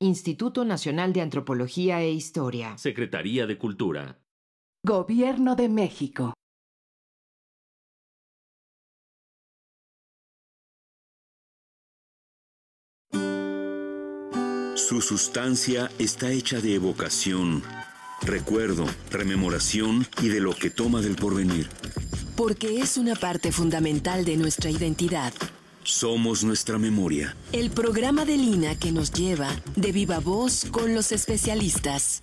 Instituto Nacional de Antropología e Historia. Secretaría de Cultura. Gobierno de México. Su sustancia está hecha de evocación, recuerdo, rememoración y de lo que toma del porvenir. Porque es una parte fundamental de nuestra identidad somos nuestra memoria. El programa de Lina que nos lleva de viva voz con los especialistas.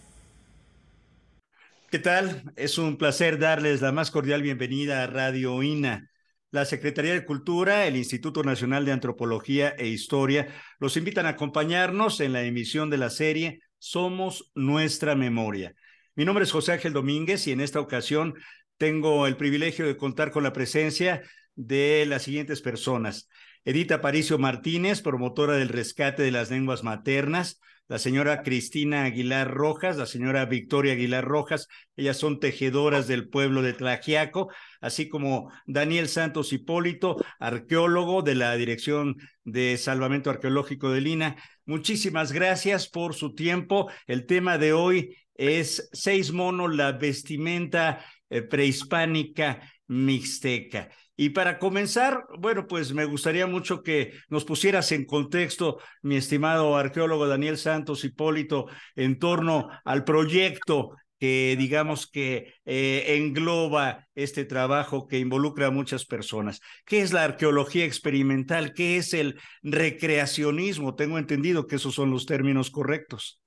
¿Qué tal? Es un placer darles la más cordial bienvenida a Radio INA. La Secretaría de Cultura, el Instituto Nacional de Antropología e Historia los invitan a acompañarnos en la emisión de la serie Somos nuestra memoria. Mi nombre es José Ángel Domínguez y en esta ocasión tengo el privilegio de contar con la presencia de las siguientes personas. Edita Paricio Martínez, promotora del rescate de las lenguas maternas, la señora Cristina Aguilar Rojas, la señora Victoria Aguilar Rojas, ellas son tejedoras del pueblo de Tlajiaco, así como Daniel Santos Hipólito, arqueólogo de la Dirección de Salvamento Arqueológico de Lina. Muchísimas gracias por su tiempo. El tema de hoy es seis monos, la vestimenta eh, prehispánica mixteca. Y para comenzar, bueno, pues me gustaría mucho que nos pusieras en contexto, mi estimado arqueólogo Daniel Santos Hipólito, en torno al proyecto que digamos que eh, engloba este trabajo que involucra a muchas personas. ¿Qué es la arqueología experimental? ¿Qué es el recreacionismo? Tengo entendido que esos son los términos correctos.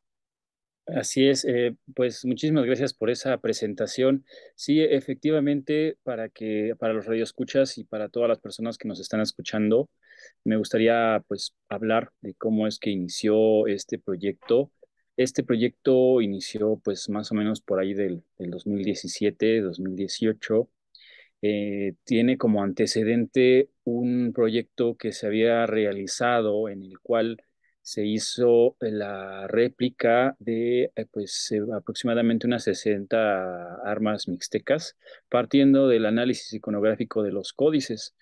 Así es, eh, pues muchísimas gracias por esa presentación. Sí, efectivamente, para que para los radioescuchas y para todas las personas que nos están escuchando, me gustaría pues hablar de cómo es que inició este proyecto. Este proyecto inició pues más o menos por ahí del, 2017, 2018. Eh, tiene como antecedente un proyecto que se había realizado en el cual se hizo eh, la réplica de eh, pues, eh, aproximadamente unas 60 armas mixtecas, partiendo del análisis iconográfico de los códices.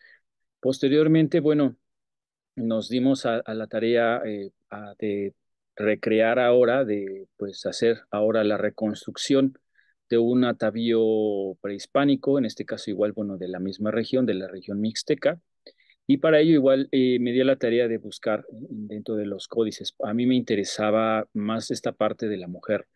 Posteriormente, bueno, nos dimos a, la tarea de recrear ahora, de pues, hacer ahora la reconstrucción de un atavío prehispánico, en este caso igual, bueno, de la misma región, de la región mixteca, y para ello igual eh, me di la tarea de buscar dentro de los códices. A mí me interesaba más esta parte de la mujer.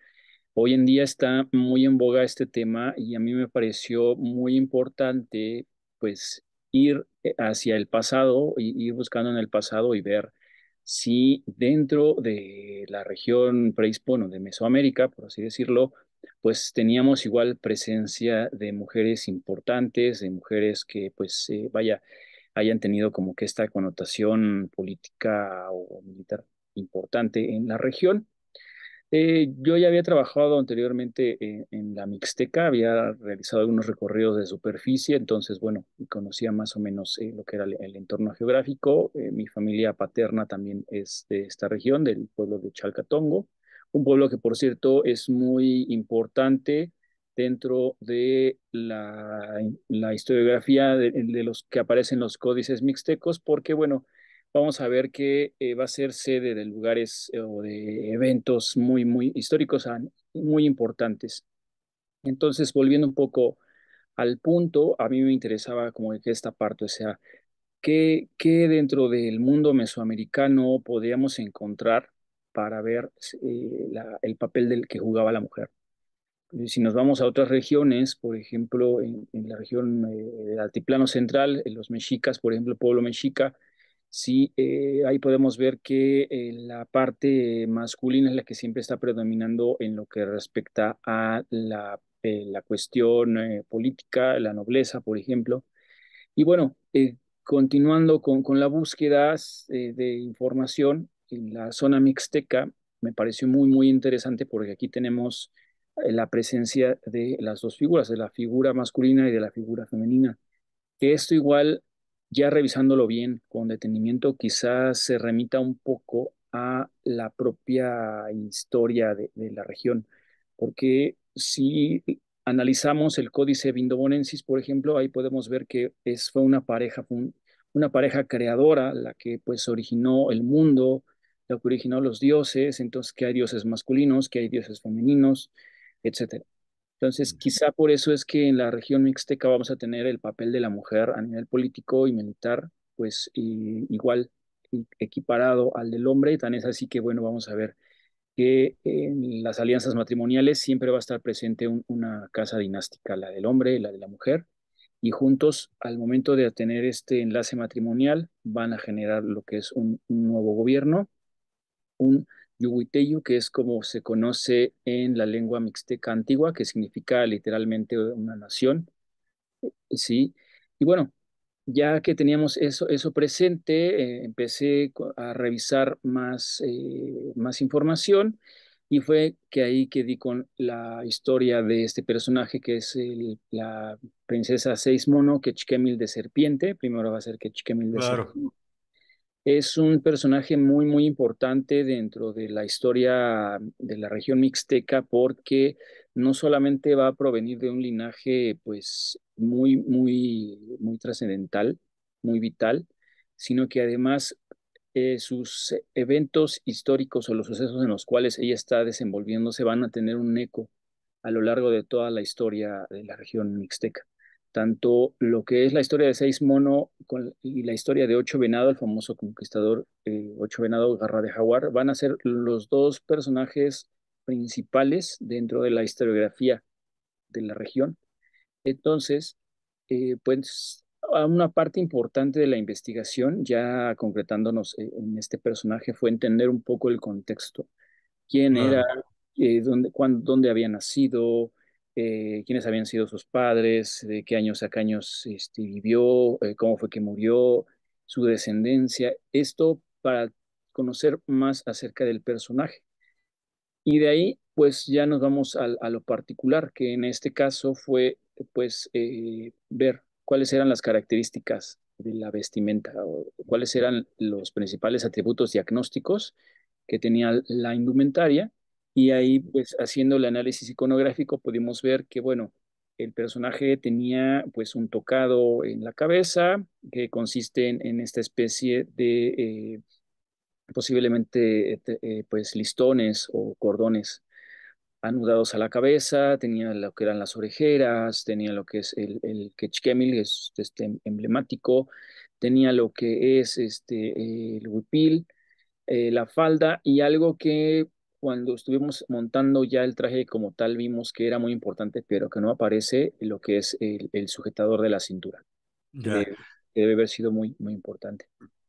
Hoy en día está muy en boga este tema y a mí me pareció muy importante pues ir eh, hacia el pasado, y ir buscando en el pasado y ver si dentro de la región prehispano de Mesoamérica, por así decirlo, pues teníamos igual presencia de mujeres importantes, de mujeres que pues eh, vaya, hayan tenido como que esta connotación política o militar importante en la región. Eh, yo ya había trabajado anteriormente eh, en, la Mixteca, había realizado algunos recorridos de superficie, entonces, bueno, conocía más o menos eh, lo que era el, entorno geográfico. mi familia paterna también es de esta región, del pueblo de Chalcatongo, un pueblo que, por cierto, es muy importante dentro de la, la historiografía de, los que aparecen los códices mixtecos, porque bueno, vamos a ver que eh, va a ser sede de lugares eh, o de eventos muy, muy históricos, ah, muy importantes. Entonces, volviendo un poco al punto, a mí me interesaba como que esta parte, o sea, ¿qué, dentro del mundo mesoamericano podíamos encontrar para ver eh, el papel del que jugaba la mujer? Eh, si nos vamos a otras regiones, por ejemplo, en, la región eh, del Altiplano Central, en los mexicas, por ejemplo, el pueblo mexica, sí, eh, ahí podemos ver que la parte masculina es la que siempre está predominando en lo que respecta a la, la cuestión política, la nobleza, por ejemplo. Y bueno, continuando con, con, la búsqueda de información en la zona mixteca, me pareció muy, muy interesante porque aquí tenemos eh, la presencia de las dos figuras, de la figura masculina y de la figura femenina. Que esto igual, ya revisándolo bien con detenimiento, quizás se remita un poco a la propia historia de, la región, porque si analizamos el códice Vindobonensis, por ejemplo, ahí podemos ver que es, fue una pareja, una pareja creadora la que pues originó el mundo, la que originó los dioses, entonces que hay dioses masculinos, que hay dioses femeninos, etcétera. Entonces, quizá por eso es que en la región mixteca vamos a tener el papel de la mujer a nivel político y militar, pues igual y equiparado al del hombre, y tan es así que, bueno, vamos a ver que en las alianzas matrimoniales siempre va a estar presente una casa dinástica, la del hombre, y la de la mujer, y juntos, al momento de tener este enlace matrimonial, van a generar lo que es un nuevo gobierno, un Yuhuiteyu, que es como se conoce en la lengua mixteca antigua, que significa literalmente una nación. Sí. Y bueno, ya que teníamos eso, eso presente, eh, empecé a revisar más, eh, más información y fue que ahí que con la historia de este personaje que es la princesa Seis Mono, Quechquemil de Serpiente, primero va a ser Quechquemil de Serpiente, es un personaje muy, muy importante dentro de la historia de la región mixteca porque no solamente va a provenir de un linaje pues muy, muy, muy trascendental, muy vital, sino que además eh, sus eventos históricos o los sucesos en los cuales ella está desenvolviéndose van a tener un eco a lo largo de toda la historia de la región mixteca tanto lo que es la historia de Seis Mono y la historia de Ocho Venado, el famoso conquistador eh, Ocho Venado Garra de Jaguar, van a ser los dos personajes principales dentro de la historiografía de la región. Entonces, eh, pues una parte importante de la investigación, ya concretándonos eh, en este personaje, fue entender un poco el contexto. ¿Quién era? dónde, dónde había nacido? Eh, quiénes habían sido sus padres, de qué años a qué años vivió, eh, cómo fue que murió, su descendencia, esto para conocer más acerca del personaje. Y de ahí, pues ya nos vamos a, lo particular, que en este caso fue, pues, eh, ver cuáles eran las características de la vestimenta, cuáles eran los principales atributos diagnósticos que tenía la indumentaria, y ahí, pues haciendo el análisis iconográfico, pudimos ver que, bueno, el personaje tenía pues un tocado en la cabeza que consiste en, esta especie de eh, posiblemente este, eh, pues listones o cordones anudados a la cabeza, tenía lo que eran las orejeras, tenía lo que es el, el que es este emblemático, tenía lo que es este, el huipil, eh, la falda y algo que cuando estuvimos montando ya el traje como tal, vimos que era muy importante, pero que no aparece lo que es el, sujetador de la cintura. Debe, haber sido muy, muy importante.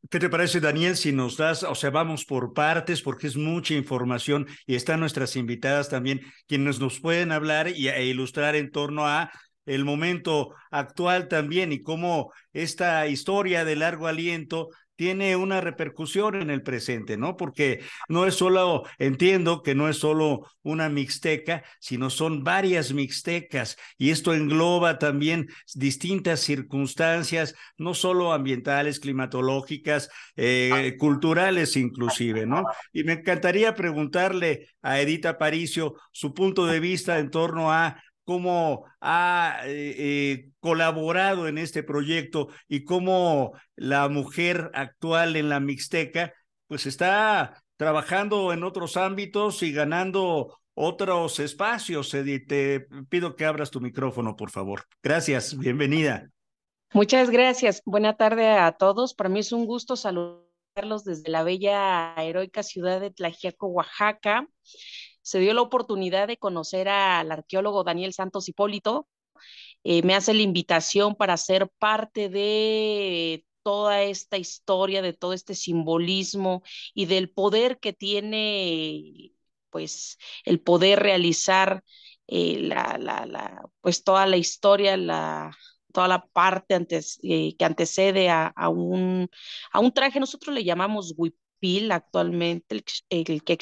¿Qué te parece, Daniel, si nos das, o sea, vamos por partes, porque es mucha información y están nuestras invitadas también, quienes nos pueden hablar y, e ilustrar en torno a el momento actual también y cómo esta historia de largo aliento tiene una repercusión en el presente, ¿no? Porque no es solo, entiendo que no es solo una mixteca, sino son varias mixtecas y esto engloba también distintas circunstancias, no solo ambientales, climatológicas, eh, culturales inclusive, ¿no? Y me encantaría preguntarle a Edith Aparicio su punto de vista en torno a cómo ha eh, eh, colaborado en este proyecto y cómo la mujer actual en la Mixteca, pues está trabajando en otros ámbitos y ganando otros espacios. Edith, te pido que abras tu micrófono, por favor. Gracias, bienvenida. Muchas gracias. Buena tarde a todos. Para mí es un gusto saludarlos desde la bella, heroica ciudad de Tlajiaco, Oaxaca se dio la oportunidad de conocer al arqueólogo Daniel Santos Hipólito. Eh, me hace la invitación para ser parte de toda esta historia, de todo este simbolismo y del poder que tiene, pues, el poder realizar eh, la, pues, toda la historia, la, toda la parte antes, eh, que antecede a, un, a un traje, nosotros le llamamos actualmente, el, que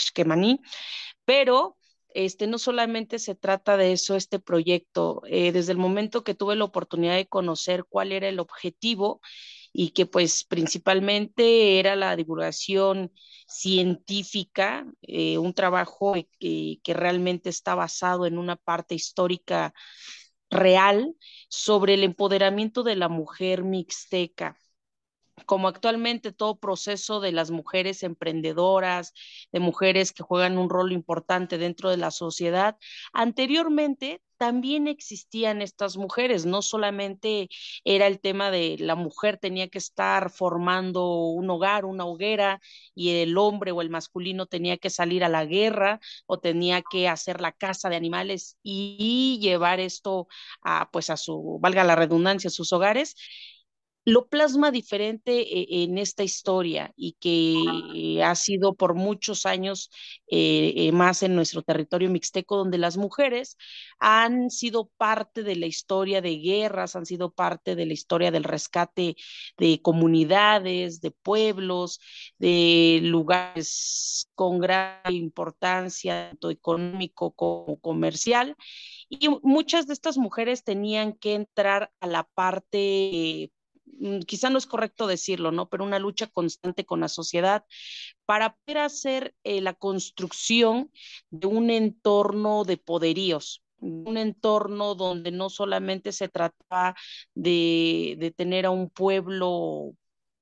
pero este, no solamente se trata de eso, este proyecto, eh, desde el momento que tuve la oportunidad de conocer cuál era el objetivo y que pues principalmente era la divulgación científica, eh, un trabajo que realmente está basado en una parte histórica real sobre el empoderamiento de la mujer mixteca como actualmente todo proceso de las mujeres emprendedoras, de mujeres que juegan un rol importante dentro de la sociedad. Anteriormente también existían estas mujeres, no solamente era el tema de la mujer tenía que estar formando un hogar, una hoguera, y el hombre o el masculino tenía que salir a la guerra o tenía que hacer la caza de animales y, llevar esto a, pues a su, valga la redundancia, a sus hogares lo plasma diferente eh, en esta historia y que eh, ha sido por muchos años eh, más en nuestro territorio mixteco, donde las mujeres han sido parte de la historia de guerras, han sido parte de la historia del rescate de comunidades, de pueblos, de lugares con gran importancia, tanto económico como comercial. Y muchas de estas mujeres tenían que entrar a la parte Mm, quizá no es correcto decirlo, ¿no? Pero una lucha constante con la sociedad para poder hacer eh, la construcción de un entorno de poderíos, un entorno donde no solamente se trata de, de tener a un pueblo,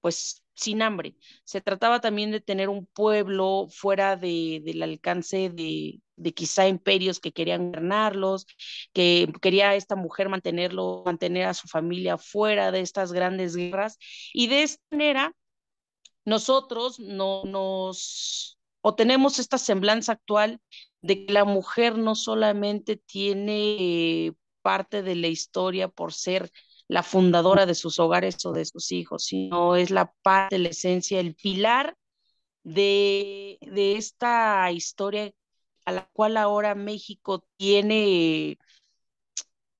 pues sin hambre. Se trataba también de tener un pueblo fuera del alcance de, quizá imperios que querían ganarlos, que quería esta mujer mantenerlo, mantener a su familia fuera de estas grandes guerras. Y de esta manera, nosotros no nos o tenemos esta semblanza actual de que la mujer no solamente tiene eh, parte de la historia por ser la fundadora de sus hogares o de sus hijos, sino es la parte, la esencia, el pilar de, esta historia a la cual ahora México tiene,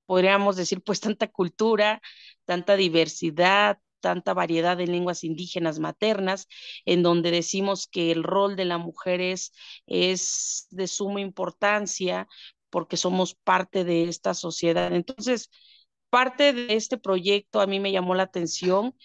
podríamos decir, pues tanta cultura, tanta diversidad, tanta variedad de lenguas indígenas maternas, en donde decimos que el rol de la mujer es, es de suma importancia porque somos parte de esta sociedad. Entonces, parte de este proyecto a mí me llamó la atención,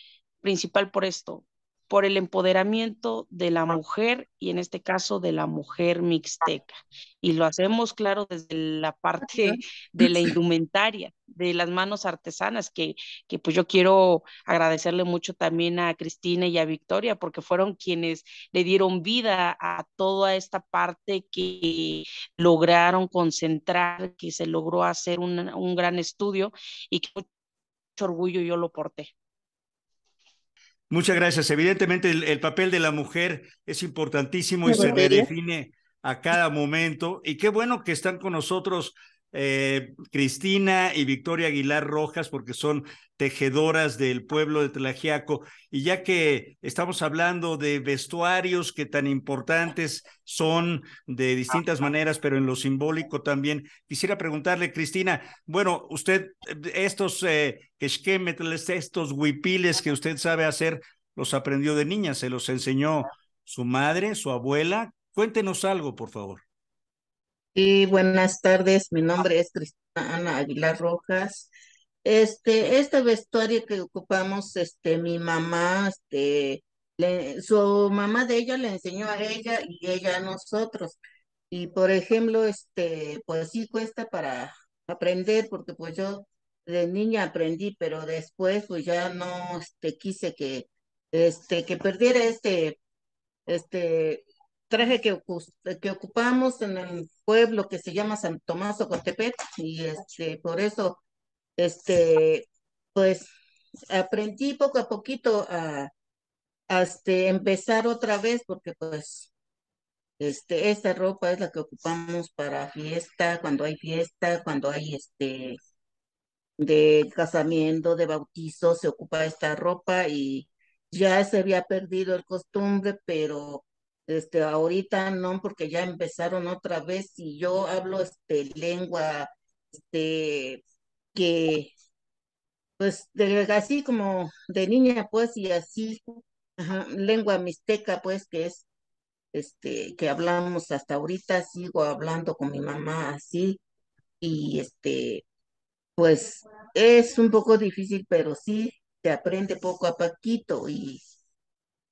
principal por esto, por el empoderamiento de la mujer y en este caso de la mujer mixteca. Y lo hacemos, claro, desde la parte de la indumentaria, de las manos artesanas, que, pues yo quiero agradecerle mucho también a Cristina y a Victoria, porque fueron quienes le dieron vida a toda esta parte que lograron concentrar, que se logró hacer un, un gran estudio y que mucho orgullo yo lo porté. Muchas gracias. Evidentemente el, papel de la mujer es importantísimo y se define a cada momento. Y qué bueno que están con nosotros eh, Cristina y Victoria Aguilar Rojas, porque son tejedoras del pueblo de Tlajiaco. Y ya que estamos hablando de vestuarios que tan importantes son de distintas maneras, pero en lo simbólico también, quisiera preguntarle, Cristina, bueno, usted, eh, estos eh, estos huipiles que usted sabe hacer, los aprendió de niña, se los enseñó su madre, su abuela. Cuéntenos algo, por favor. Y buenas tardes, mi ah. nombre es Cristina Ana Aguilar Rojas. Este, esta vestuario que ocupamos, este, mi mamá, este, su mamá de ella le enseñó a ella y ella a nosotros. Y por ejemplo, este, pues sí cuesta para aprender, porque pues yo de niña aprendí, pero después pues ya no este, quise que, este, que perdiera este, este traje que, que ocupamos en el pueblo que se llama San Tomás Ocotepec y este, por eso, este, pues aprendí poco a poquito a, este, empezar otra vez porque pues este, esta ropa es la que ocupamos para fiesta, cuando hay fiesta, cuando hay este de casamiento, de bautizo, se ocupa esta ropa y ya se había perdido el costumbre, pero este, ahorita no, porque ya empezaron otra vez y yo hablo este, lengua este, que, pues, de, así como de niña, pues, y así, lengua mixteca, pues, que es, este, que hablamos hasta ahorita, sigo hablando con mi mamá así, y este, pues, es un poco difícil, pero sí, se aprende poco a paquito y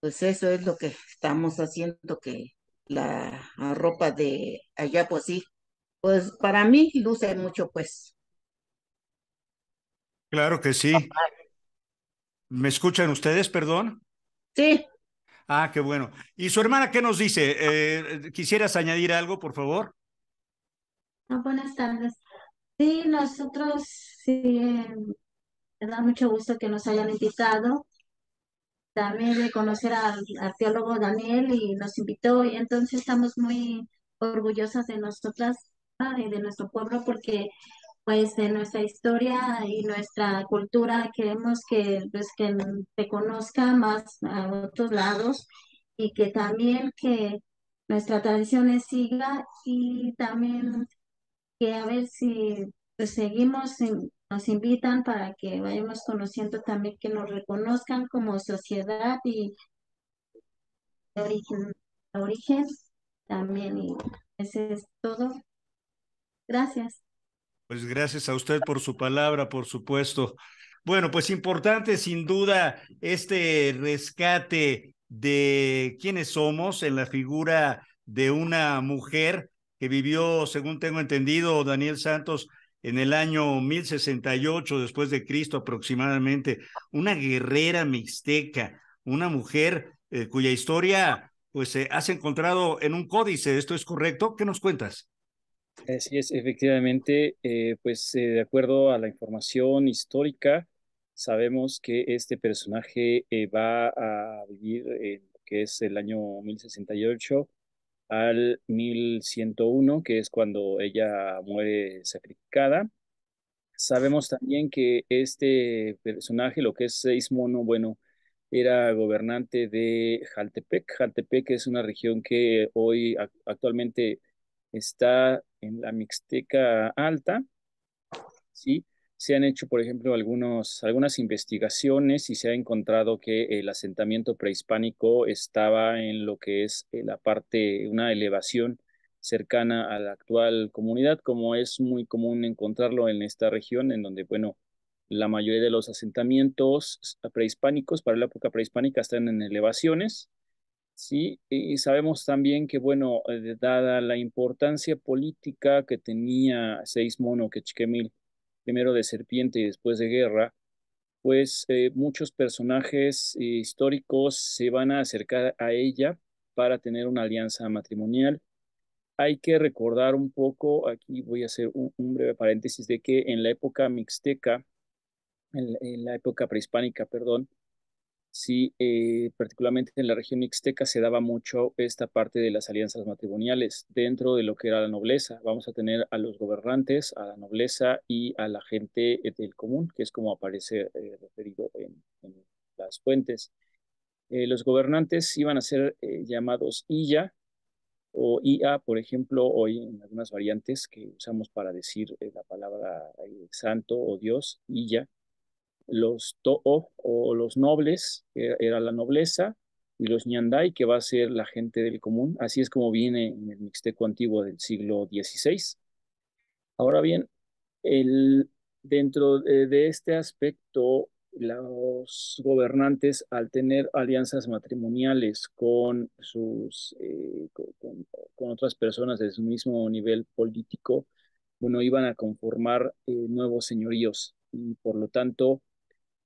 pues eso es lo que estamos haciendo, que la ropa de allá, pues sí, pues para mí luce mucho, pues. Claro que sí. ¿Me escuchan ustedes, perdón? Sí. Ah, qué bueno. ¿Y su hermana qué nos dice? Eh, ¿Quisieras añadir algo, por favor? Ah, buenas tardes. Sí, nosotros sí, eh, me da mucho gusto que nos hayan invitado también de conocer al arqueólogo Daniel y nos invitó y entonces estamos muy orgullosas de nosotras y eh, de nuestro pueblo porque pues de nuestra historia y nuestra cultura queremos que pues que se conozca más a otros lados y que también que nuestra tradición siga y también que a ver si pues, seguimos en, nos invitan para que vayamos conociendo también que nos reconozcan como sociedad y origen, también. Y ese es todo. Gracias. Pues gracias a usted por su palabra, por supuesto. Bueno, pues importante sin duda este rescate de quiénes somos en la figura de una mujer que vivió, según tengo entendido, Daniel Santos, en el año 1068 después de Cristo aproximadamente, una guerrera mixteca, una mujer eh, cuya historia pues se has encontrado en un códice, ¿esto es correcto? ¿Qué nos cuentas? Así es, efectivamente, eh, pues eh, de acuerdo a la información histórica, sabemos que este personaje va a vivir en lo que es el año 1068 al 1101, que es cuando ella muere sacrificada. Sabemos también que este personaje, lo que es mono, bueno, era gobernante de Jaltepec. Jaltepec es una región que hoy actualmente está en la Mixteca Alta, ¿sí? se han hecho, por ejemplo, algunos, algunas investigaciones y se ha encontrado que el asentamiento prehispánico estaba en lo que es eh, la parte, una elevación cercana a la actual comunidad, como es muy común encontrarlo en esta región, en donde, bueno, la mayoría de los asentamientos prehispánicos para la época prehispánica están en elevaciones, ¿sí? Y sabemos también que, bueno, eh, dada la importancia política que tenía Seismono Quechquemil, primero de serpiente y después de guerra, pues eh, muchos personajes eh, históricos se van a acercar a ella para tener una alianza matrimonial. Hay que recordar un poco, aquí voy a hacer un, breve paréntesis, de que en la época mixteca, en la época prehispánica, perdón, Sí, eh, particularmente en la región mixteca se daba mucho esta parte de las alianzas matrimoniales dentro de lo que era la nobleza. Vamos a tener a los gobernantes, a la nobleza y a la gente eh, del común, que es como aparece eh, referido en, las fuentes. los gobernantes iban a ser llamados Illa o IA, por ejemplo, hoy en algunas variantes que usamos para decir la palabra santo o Dios, Illa los To'o o los nobles, que era la nobleza, y los Ñandai, que va a ser la gente del común. Así es como viene en el Mixteco antiguo del siglo XVI. Ahora bien, dentro de, este aspecto, los gobernantes, al tener alianzas matrimoniales con, sus, eh, otras personas de su mismo nivel político, bueno, iban a conformar eh, nuevos señoríos y por lo tanto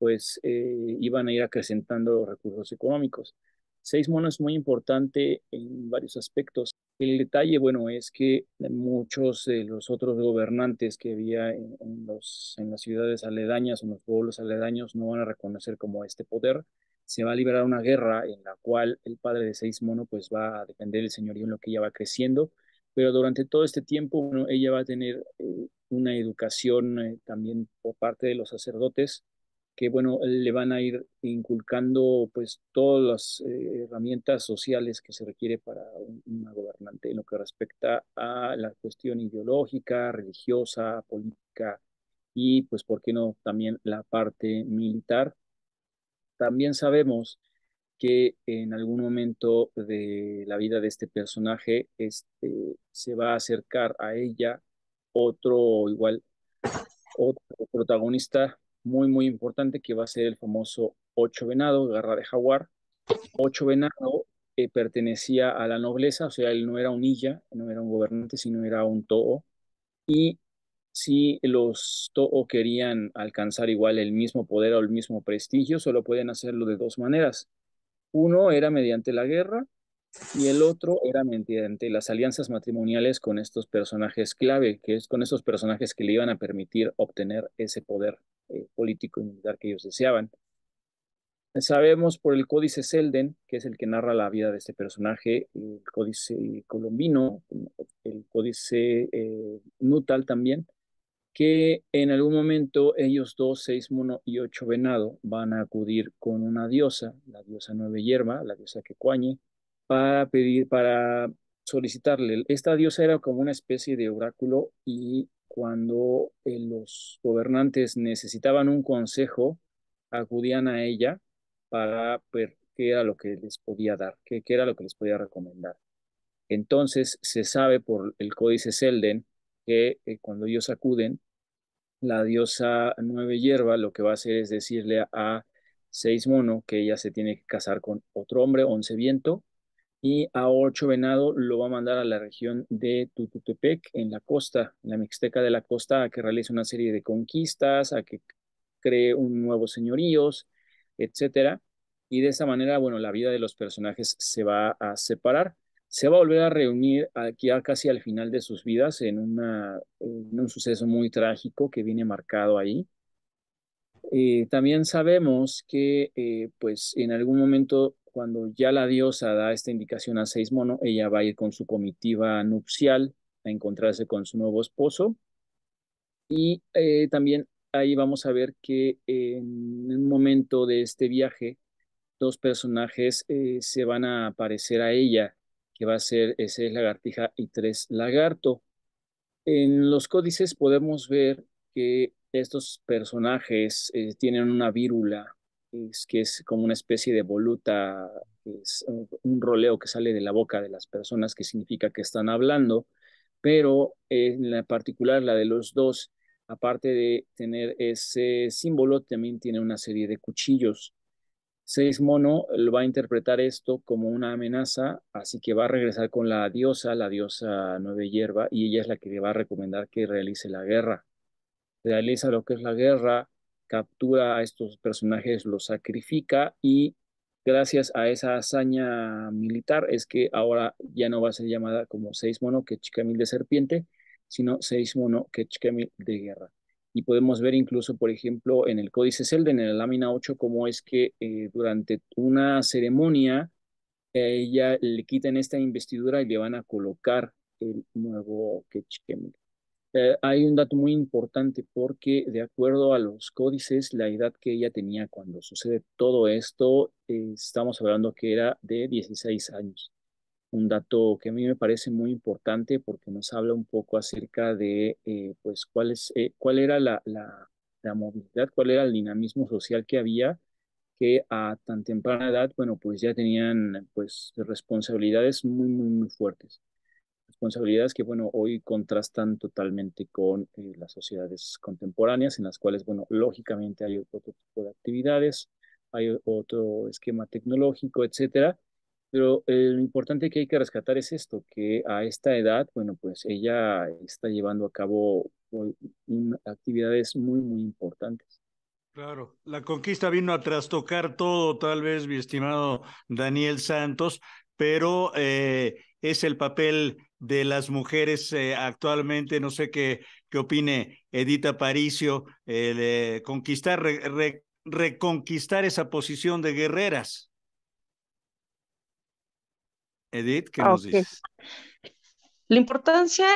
pues eh, iban a ir acrecentando recursos económicos. Seis Mono es muy importante en varios aspectos. El detalle, bueno, es que muchos de los otros gobernantes que había en, los, en las ciudades aledañas o en los pueblos aledaños no van a reconocer como este poder. Se va a liberar una guerra en la cual el padre de Seis Mono pues va a defender el señorío en lo que ya va creciendo, pero durante todo este tiempo, bueno, ella va a tener eh, una educación eh, también por parte de los sacerdotes que bueno, le van a ir inculcando pues todas las eh, herramientas sociales que se requiere para un, una gobernante en lo que respecta a la cuestión ideológica, religiosa, política y pues por qué no también la parte militar. También sabemos que en algún momento de la vida de este personaje este, se va a acercar a ella otro igual otro protagonista muy, muy importante que va a ser el famoso ocho venado, garra de jaguar. Ocho venado eh, pertenecía a la nobleza, o sea, él no era un illa, no era un gobernante, sino era un Toho Y si los Toho querían alcanzar igual el mismo poder o el mismo prestigio, solo podían hacerlo de dos maneras. Uno era mediante la guerra y el otro era mediante las alianzas matrimoniales con estos personajes clave, que es con estos personajes que le iban a permitir obtener ese poder. Eh, político y militar que ellos deseaban. Sabemos por el Códice Selden, que es el que narra la vida de este personaje, el Códice Colombino, el Códice Nuttal eh, Nutal también, que en algún momento ellos dos, seis mono y ocho venado, van a acudir con una diosa, la diosa Nueve Hierba, la diosa que para pedir, para solicitarle. Esta diosa era como una especie de oráculo y cuando eh, los gobernantes necesitaban un consejo, acudían a ella para ver qué era lo que les podía dar, qué, era lo que les podía recomendar. Entonces se sabe por el códice Selden que eh, cuando ellos acuden, la diosa Nueve Hierba lo que va a hacer es decirle a, a Seis Mono que ella se tiene que casar con otro hombre, Once Viento, y a Ocho Venado lo va a mandar a la región de Tututepec, en la costa, en la Mixteca de la costa, a que realice una serie de conquistas, a que cree un nuevo señoríos, etcétera. Y de esa manera, bueno, la vida de los personajes se va a separar. Se va a volver a reunir aquí casi al final de sus vidas en, un suceso muy trágico que viene marcado ahí. Eh, también sabemos que eh, pues en algún momento cuando ya la diosa da esta indicación a Seis Mono, ella va a ir con su comitiva nupcial a encontrarse con su nuevo esposo. Y eh, también ahí vamos a ver que en un momento de este viaje, dos personajes eh, se van a aparecer a ella, que va a ser seis lagartija y tres lagarto. En los códices podemos ver que estos personajes eh, tienen una vírula es, que es como una especie de voluta, es un, un, roleo que sale de la boca de las personas que significa que están hablando, pero en la particular la de los dos, aparte de tener ese símbolo, también tiene una serie de cuchillos. Seis Mono va a interpretar esto como una amenaza, así que va a regresar con la diosa, la diosa Nueve Hierba, y ella es la que le va a recomendar que realice la guerra. Realiza lo que es la guerra, captura a estos personajes, los sacrifica y gracias a esa hazaña militar es que ahora ya no va a ser llamada como seis mono quechcamil de serpiente, sino seis mono de guerra. Y podemos ver incluso, por ejemplo, en el Códice Selden, en la lámina 8, cómo es que eh, durante una ceremonia ella le quitan esta investidura y le van a colocar el nuevo quechcamil. Eh, hay un dato muy importante porque de acuerdo a los códices, la edad que ella tenía cuando sucede todo esto, eh, estamos hablando que era de 16 años. Un dato que a mí me parece muy importante porque nos habla un poco acerca de eh, pues, cuál, cuál era la, la, la, movilidad, cuál era el dinamismo social que había, que a tan temprana edad, bueno, pues ya tenían pues, responsabilidades muy, muy, muy fuertes responsabilidades que, bueno, hoy contrastan totalmente con eh, las sociedades contemporáneas, en las cuales, bueno, lógicamente hay otro tipo de actividades, hay otro esquema tecnológico, etcétera. Pero eh, lo importante que hay que rescatar es esto, que a esta edad, bueno, pues ella está llevando a cabo actividades muy, muy importantes. Claro, la conquista vino a trastocar todo, tal vez, mi estimado Daniel Santos, pero eh, es el papel de las mujeres eh, actualmente, no sé qué, qué opine Edita Paricio, eh, de conquistar, reconquistar esa posición de guerreras. Edith, ¿qué ah, nos dices? La importancia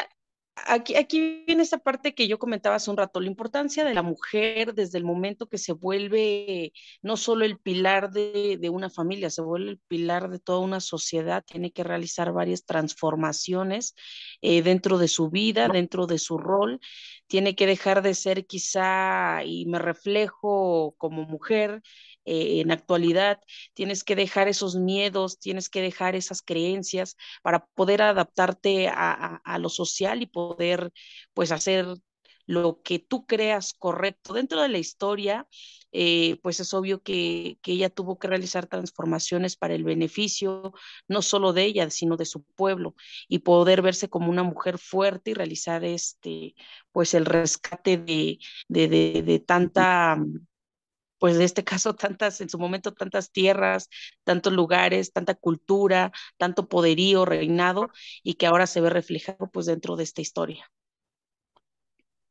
Aquí, aquí viene esta parte que yo comentaba hace un rato, la importancia de la mujer desde el momento que se vuelve no solo el pilar de, una familia, se vuelve el pilar de toda una sociedad, tiene que realizar varias transformaciones eh, dentro de su vida, dentro de su rol, tiene que dejar de ser quizá, y me reflejo como mujer, eh, en actualidad, tienes que dejar esos miedos, tienes que dejar esas creencias para poder adaptarte a, lo social y poder pues hacer lo que tú creas correcto. Dentro de la historia, eh, pues es obvio que, ella tuvo que realizar transformaciones para el beneficio no solo de ella, sino de su pueblo, y poder verse como una mujer fuerte y realizar este, pues el rescate de, de, de tanta pues en este caso tantas, en su momento tantas tierras, tantos lugares, tanta cultura, tanto poderío, reinado, y que ahora se ve reflejado pues dentro de esta historia.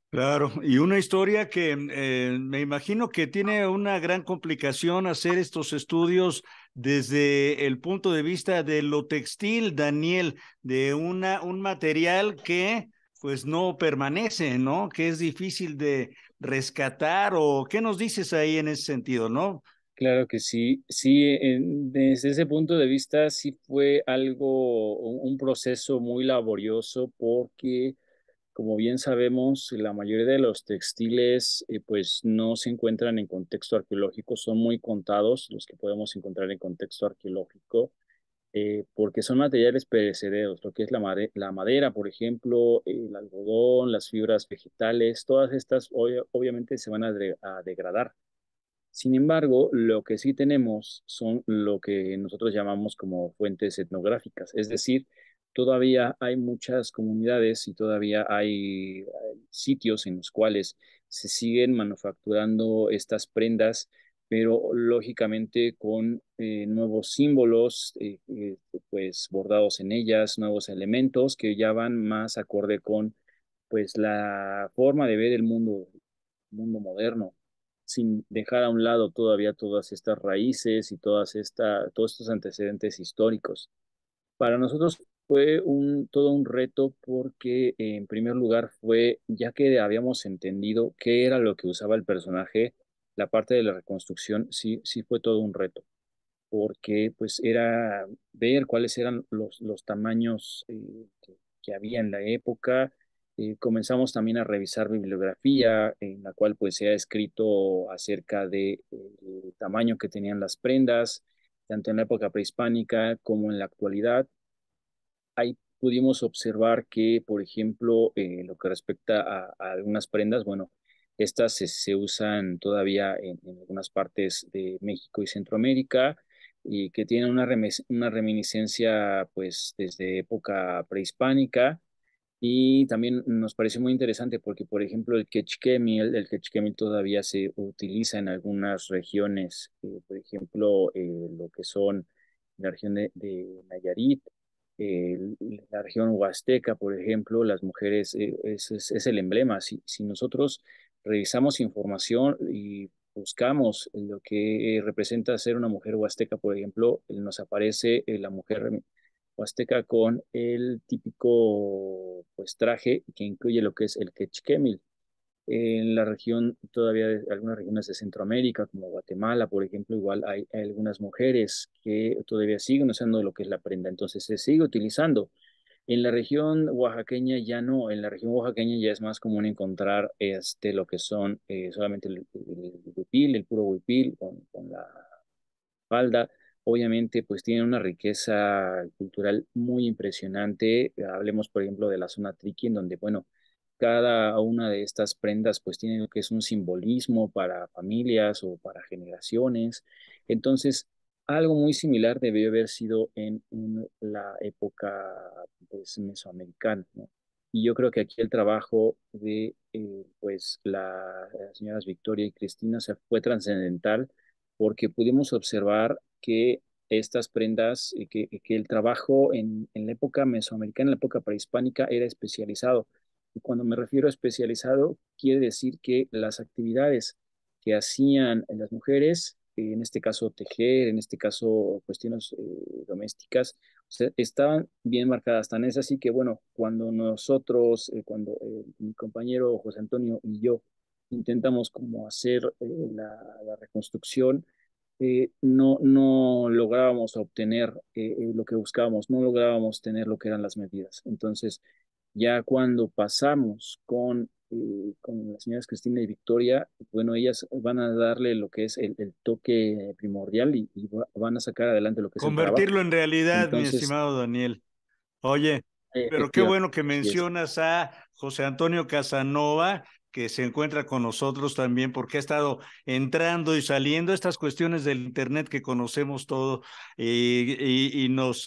Claro, y una historia que mm, eh, me imagino que tiene una gran complicación hacer estos estudios desde el punto de vista de lo textil, Daniel, de una, un material que pues no permanece, ¿no? Que es difícil de, rescatar o qué nos dices ahí en ese sentido, ¿no? Claro que sí, sí, e, desde ese punto de vista sí fue algo, un proceso muy laborioso porque, como bien sabemos, la mayoría de los textiles eh, pues no se encuentran en contexto arqueológico, son muy contados los que podemos encontrar en contexto arqueológico. Eh, porque son materiales perecederos, lo que es la, madera, por ejemplo, el algodón, las fibras vegetales, todas estas obviamente se van a degradar. Sin embargo, lo que sí tenemos son lo que nosotros llamamos como fuentes etnográficas, es decir, todavía hay muchas comunidades y todavía hay sitios en los cuales se siguen manufacturando estas prendas pero lógicamente con eh, nuevos símbolos, eh, eh, pues bordados en ellas, nuevos elementos que ya van más acorde con pues la forma de ver el mundo, mundo moderno, sin dejar a un lado todavía todas estas raíces y todas esta, todos estos antecedentes históricos. Para nosotros fue un, todo un reto porque en primer lugar fue, ya que habíamos entendido qué era lo que usaba el personaje, la parte de la reconstrucción sí, sí fue todo un reto, porque pues era ver cuáles eran los, los tamaños eh, que, había en la época. Eh, comenzamos también a revisar bibliografía en la cual pues se ha escrito acerca de el eh, tamaño que tenían las prendas, tanto en la época prehispánica como en la actualidad. Ahí pudimos observar que, por ejemplo, lo que respecta a, algunas prendas, bueno, estas se, usan todavía en, algunas partes de México y Centroamérica y que tienen una, una reminiscencia pues desde época prehispánica y también nos parece muy interesante porque, por ejemplo, el quechquemil, el todavía se utiliza en algunas regiones, eh, por ejemplo, eh, lo que son la región de, de Nayarit, la región huasteca, por ejemplo, las mujeres eh, es, es, es el emblema. Si, si nosotros revisamos información y buscamos lo que representa ser una mujer huasteca, por ejemplo, eh, nos aparece eh, la mujer huasteca con el típico pues, traje que incluye lo que es el quechquemil. En la región, todavía algunas regiones de Centroamérica, como Guatemala, por ejemplo, igual hay algunas mujeres que todavía siguen usando lo que es la prenda, entonces se sigue utilizando. En la región oaxaqueña ya no, en la región oaxaqueña ya es más común encontrar este, lo que son eh, solamente el, huipil, el puro huipil con, con la falda, obviamente pues tienen una riqueza cultural muy impresionante. Hablemos por ejemplo de la zona triqui en donde bueno, cada una de estas prendas pues tiene lo que es un simbolismo para familias o para generaciones. Entonces, algo muy similar debió haber sido en, la época pues, mesoamericana, ¿no? Y yo creo que aquí el trabajo de eh, pues la, las señoras Victoria y Cristina se fue trascendental porque pudimos observar que estas prendas, eh, que, el trabajo en, la época mesoamericana, en la época prehispánica, era especializado. Y cuando me refiero a especializado, quiere decir que las actividades que hacían las mujeres en este caso tejer, en este caso cuestiones eh, domésticas, estaban bien marcadas. Tan es así que, bueno, cuando nosotros, eh, cuando eh, mi compañero José Antonio y yo intentamos como hacer la, la, reconstrucción, no, no lográbamos obtener lo que buscábamos, no lográbamos tener lo que eran las medidas. Entonces, ya cuando pasamos con eh, con las señoras Cristina y Victoria, bueno, ellas van a darle lo que es el, toque primordial y, van a sacar adelante lo que es Convertirlo en realidad, mi estimado Daniel. Oye, eh, pero eh, qué bueno que mencionas a José Antonio Casanova, que se encuentra con nosotros también, porque ha estado entrando y saliendo estas cuestiones del Internet que conocemos todo y, y, y nos...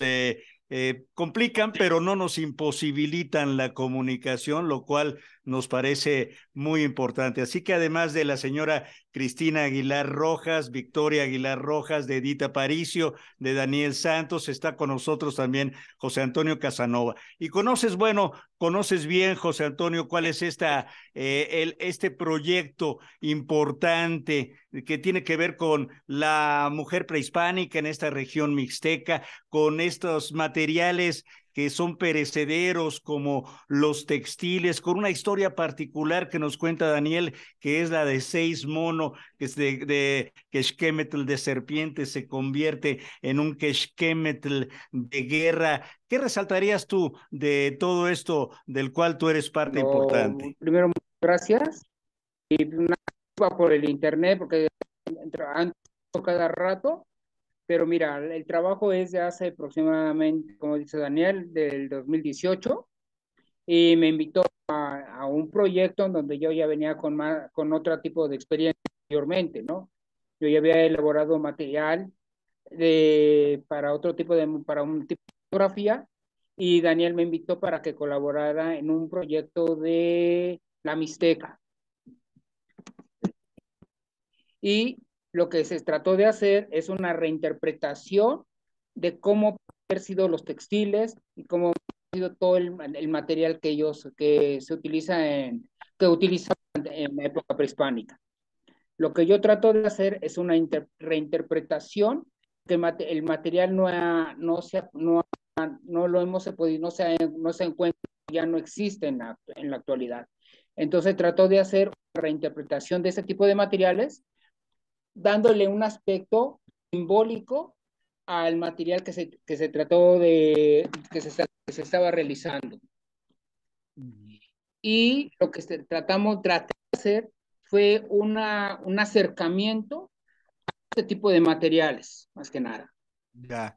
Eh, complican, pero no nos imposibilitan la comunicación, lo cual nos parece muy importante. Así que además de la señora Cristina Aguilar Rojas, Victoria Aguilar Rojas, de Edita Paricio, de Daniel Santos, está con nosotros también José Antonio Casanova. Y conoces, bueno, conoces bien, José Antonio, cuál es esta, eh, el, este proyecto importante que tiene que ver con la mujer prehispánica en esta región mixteca, con estos materiales que son perecederos como los textiles, con una historia particular que nos cuenta Daniel, que es la de seis mono, que es de, que Keshkemetl de serpiente, se convierte en un Keshkemetl de guerra. ¿Qué resaltarías tú de todo esto del cual tú eres parte importante? Primero, gracias. Y una por el internet, porque entra cada rato pero mira, el trabajo es de hace aproximadamente, como dice Daniel, del 2018 y me invitó a, a un proyecto en donde yo ya venía con, más, con otro tipo de experiencia anteriormente, ¿no? Yo ya había elaborado material de, para otro tipo de, para un tipografía fotografía y Daniel me invitó para que colaborara en un proyecto de la Mixteca. Y lo que se trató de hacer es una reinterpretación de cómo han sido los textiles y cómo ha sido todo el, material que ellos que se utiliza en que utilizaban en la época prehispánica. Lo que yo trato de hacer es una reinterpretación que el material no no se no, no lo hemos podido no se no se encuentra ya no existe en la, en la actualidad. Entonces trato de hacer una reinterpretación de ese tipo de materiales dándole un aspecto simbólico al material que se, que se trató de, que se, se estaba realizando. Y lo que tratamos, de hacer fue una, un acercamiento a este tipo de materiales, más que nada. Ya.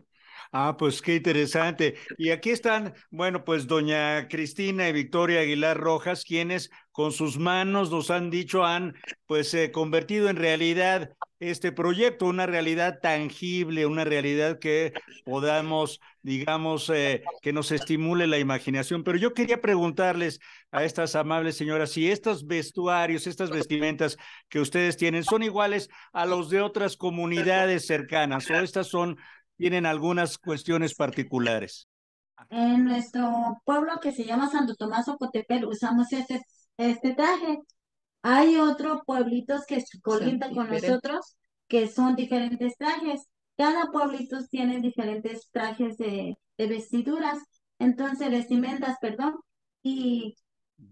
Ah, pues qué interesante. Y aquí están, bueno, pues doña Cristina y Victoria Aguilar Rojas, quienes con sus manos nos han dicho, han pues eh, convertido en realidad este proyecto, una realidad tangible, una realidad que podamos, digamos, eh, que nos estimule la imaginación. Pero yo quería preguntarles a estas amables señoras si estos vestuarios, estas vestimentas que ustedes tienen son iguales a los de otras comunidades cercanas o estas son, tienen algunas cuestiones particulares. En nuestro pueblo que se llama Santo Tomás Ocotepel usamos este este traje. Hay otros pueblitos que colindan con nosotros que son diferentes trajes. Cada pueblito tiene diferentes trajes de, vestiduras, entonces vestimentas, perdón, y,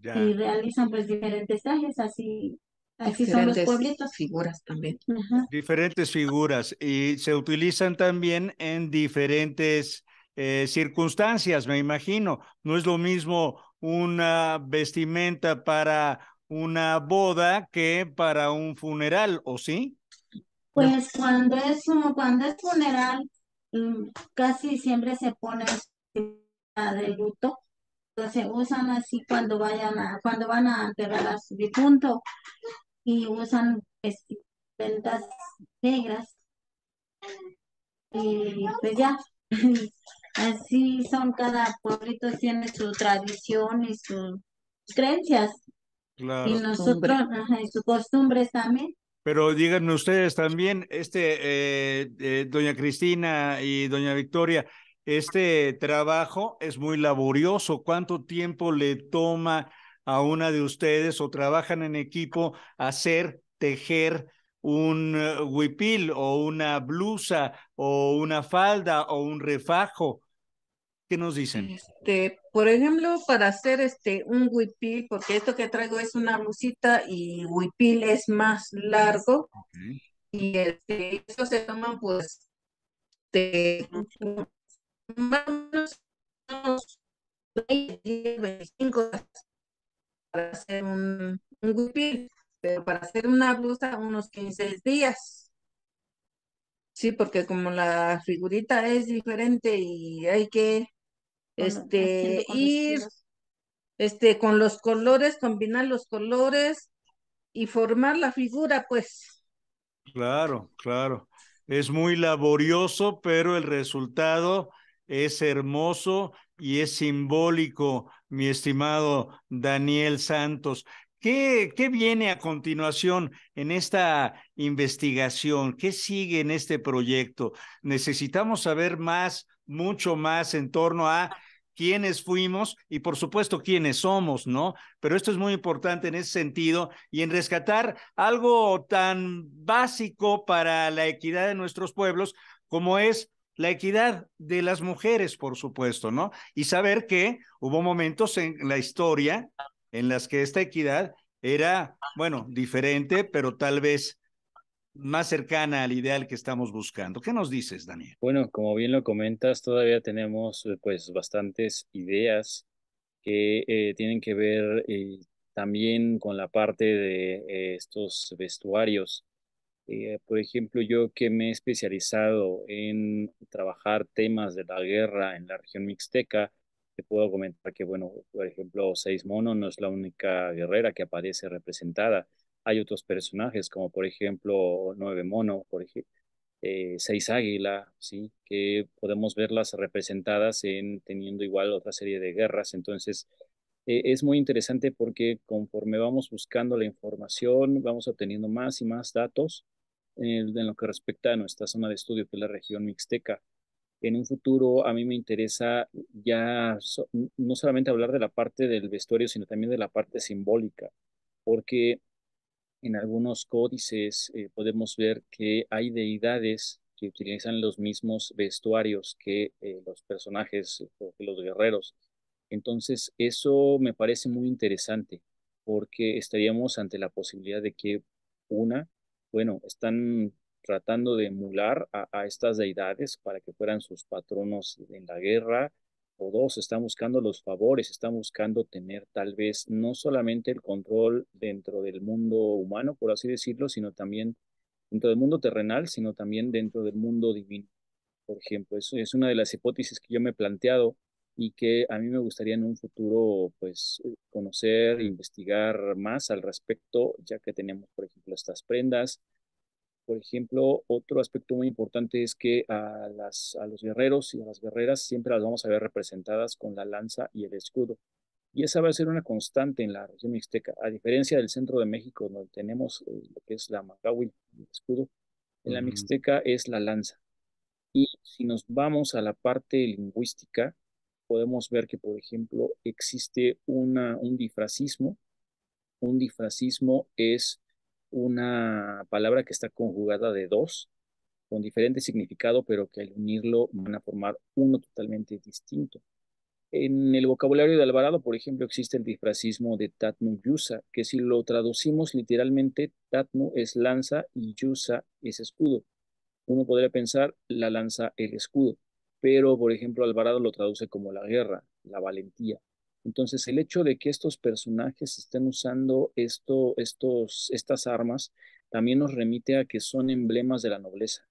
realizan pues diferentes trajes, así, así son los pueblitos. Figuras también. Diferentes figuras y se utilizan también en diferentes eh, circunstancias, me imagino. No es lo mismo una vestimenta para una boda que para un funeral, ¿o sí? Pues cuando es cuando es funeral, mm, casi siempre se pone de luto. Se usan así cuando vayan a, cuando van a enterrar a su difunto y usan vestimentas negras. Y pues ya, Así son, cada pueblito tiene su tradición y sus creencias. Y nosotros, y sus costumbres también. Pero díganme ustedes también, este, eh, eh, doña Cristina y doña Victoria, este trabajo es muy laborioso. ¿Cuánto tiempo le toma a una de ustedes o trabajan en equipo hacer, tejer un eh, huipil o una blusa o una falda o un refajo. ¿Qué nos dicen? Este, por ejemplo, para hacer este un huipil, porque esto que traigo es una blusita y huipil es más largo. Y esto eso se toma pues de este, 25 para hacer un, un huipil, pero para hacer una blusa unos 15 días. Sí, porque como la figurita es diferente y hay que este ir este con los colores, combinar los colores y formar la figura, pues. Claro, claro. Es muy laborioso, pero el resultado es hermoso y es simbólico, mi estimado Daniel Santos. ¿Qué, viene a continuación en esta investigación? ¿Qué sigue en este proyecto? Necesitamos saber más, mucho más en torno a quiénes fuimos y por supuesto quiénes somos, ¿no? Pero esto es muy importante en ese sentido y en rescatar algo tan básico para la equidad de nuestros pueblos como es la equidad de las mujeres, por supuesto, ¿no? Y saber que hubo momentos en la historia en las que esta equidad era, bueno, diferente, pero tal vez más cercana al ideal que estamos buscando. ¿Qué nos dices, Daniel? Bueno, como bien lo comentas, todavía tenemos eh, pues bastantes ideas que eh, tienen que ver eh, también con la parte de estos vestuarios. por ejemplo, yo que me he especializado en trabajar temas de la guerra en la región mixteca, puedo comentar que, bueno, por ejemplo, Seis Mono no es la única guerrera que aparece representada. Hay otros personajes, como por ejemplo Nueve Mono, por ejemplo, eh, Seis Águila, ¿sí? que podemos verlas representadas en teniendo igual otra serie de guerras. Entonces, e-, es muy interesante porque conforme vamos buscando la información, vamos obteniendo más y más datos eh, en lo que respecta a nuestra zona de estudio, que es la región mixteca en un futuro a mí me interesa ya no solamente hablar de la parte del vestuario, sino también de la parte simbólica, porque en algunos códices eh, podemos ver que hay deidades que utilizan los mismos vestuarios que eh, los personajes, eh, que los guerreros. Entonces, eso me parece muy interesante, porque estaríamos ante la posibilidad de que una, bueno, están tratando de emular a, estas deidades para que fueran sus patronos en la guerra, o dos, están buscando los favores, están buscando tener tal vez no solamente el control dentro del mundo humano, por así decirlo, sino también dentro del mundo terrenal, sino también dentro del mundo divino. Por ejemplo, eso es una de las hipótesis que yo me he planteado y que a mí me gustaría en un futuro pues eh, conocer, investigar más al respecto, ya que tenemos por ejemplo estas prendas, por ejemplo, otro aspecto muy importante es que a, las, a los guerreros y a las guerreras siempre las vamos a ver representadas con la lanza y el escudo. Y esa va a ser una constante en la región mixteca. A diferencia del centro de México, donde tenemos eh, lo que es la macahuil, el escudo, en la mixteca es la lanza. Y si nos vamos a la parte lingüística, podemos ver que, por ejemplo, existe una, un difracismo. Un difracismo es una palabra que está conjugada de dos, con diferente significado, pero que al unirlo van a formar uno totalmente distinto. En el vocabulario de Alvarado, por ejemplo, existe el disfrazismo de Tatnu Yusa, que si lo traducimos literalmente, Tatnu es lanza y Yusa es escudo. Uno podría pensar la lanza el escudo, pero por ejemplo Alvarado lo traduce como la guerra, la valentía. Entonces, el hecho de que estos personajes estén usando estos, estas armas también nos remite a que son emblemas de la nobleza,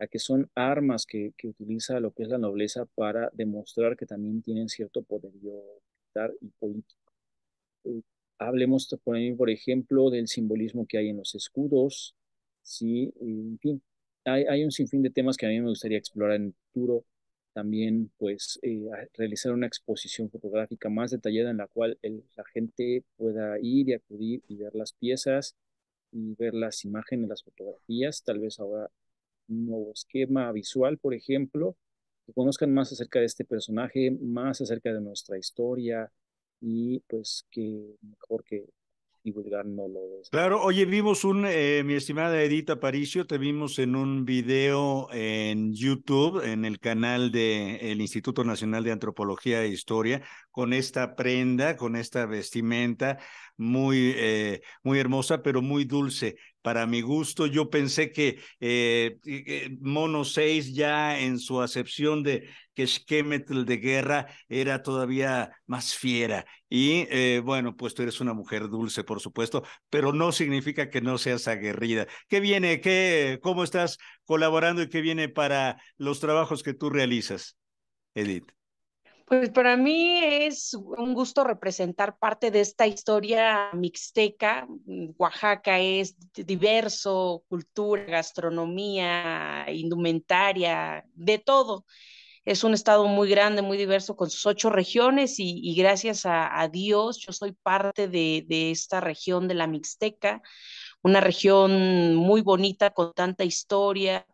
a que son armas que, utiliza lo que es la nobleza para demostrar que también tienen cierto poder militar y político. Eh, hablemos, por ejemplo, del simbolismo que hay en los escudos, ¿sí? Eh, en fin, hay, hay un sinfín de temas que a mí me gustaría explorar en el futuro también pues eh, realizar una exposición fotográfica más detallada en la cual la gente pueda ir y acudir y ver las piezas y ver las imágenes, las fotografías, tal vez ahora un nuevo esquema visual, por ejemplo, que conozcan más acerca de este personaje, más acerca de nuestra historia y pues que mejor que Claro, oye, vimos un, eh, mi estimada Edith Paricio, te vimos en un video en YouTube, en el canal del el Instituto Nacional de Antropología e Historia, con esta prenda, con esta vestimenta, muy, eh, muy hermosa, pero muy dulce. Para mi gusto, yo pensé que eh, eh, Mono 6 ya en su acepción de que de guerra era todavía más fiera. Y bueno, pues tú eres una mujer dulce, por supuesto, pero no significa que no seas aguerrida. ¿Qué viene? ¿Qué, ¿Cómo estás colaborando y qué viene para los trabajos que tú realizas, Edith? Pues para mí es un gusto representar parte de esta historia mixteca. Mm, Oaxaca es diverso, cultura, gastronomía, indumentaria, de todo. Es un estado muy grande, muy diverso, con sus ocho regiones y, gracias a, Dios yo soy parte de esta región de la mixteca, una región muy bonita, con tanta historia,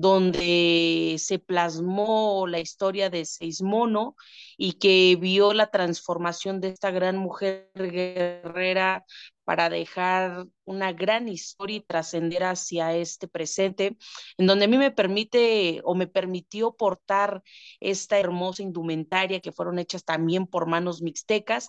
donde se plasmó la historia de Seismono y que vio la transformación de esta gran mujer guerrera para dejar una gran historia y trascender hacia este presente, en donde a mí me permite o me permitió portar esta hermosa indumentaria que fueron hechas también por manos mixtecas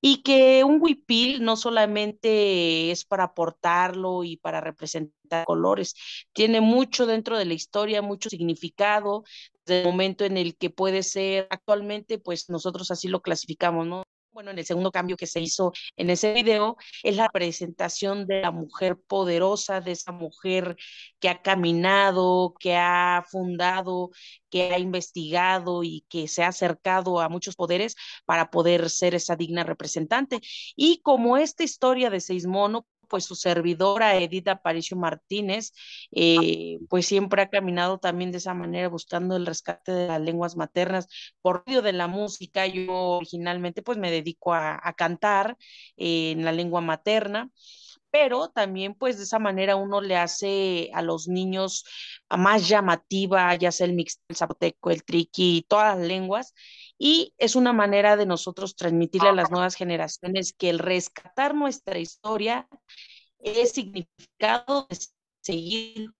y que un huipil no solamente es para portarlo y para representar colores, tiene mucho dentro de la historia, mucho significado, desde el momento en el que puede ser actualmente, pues nosotros así lo clasificamos, ¿no? bueno, en el segundo cambio que se hizo en ese video, es la presentación de la mujer poderosa, de esa mujer que ha caminado, que ha fundado, que ha investigado y que se ha acercado a muchos poderes para poder ser esa digna representante. Y como esta historia de seis mono pues su servidora Edith Aparicio Martínez, eh, pues siempre ha caminado también de esa manera, buscando el rescate de las lenguas maternas por medio de la música. Yo originalmente pues me dedico a, cantar en la lengua materna pero también pues de esa manera uno le hace a los niños ah, más llamativa, ya sea el mixteco, el zapoteco, el triqui, todas las lenguas, y es una manera de nosotros transmitirle a las nuevas generaciones que el rescatar nuestra historia es significado de seguir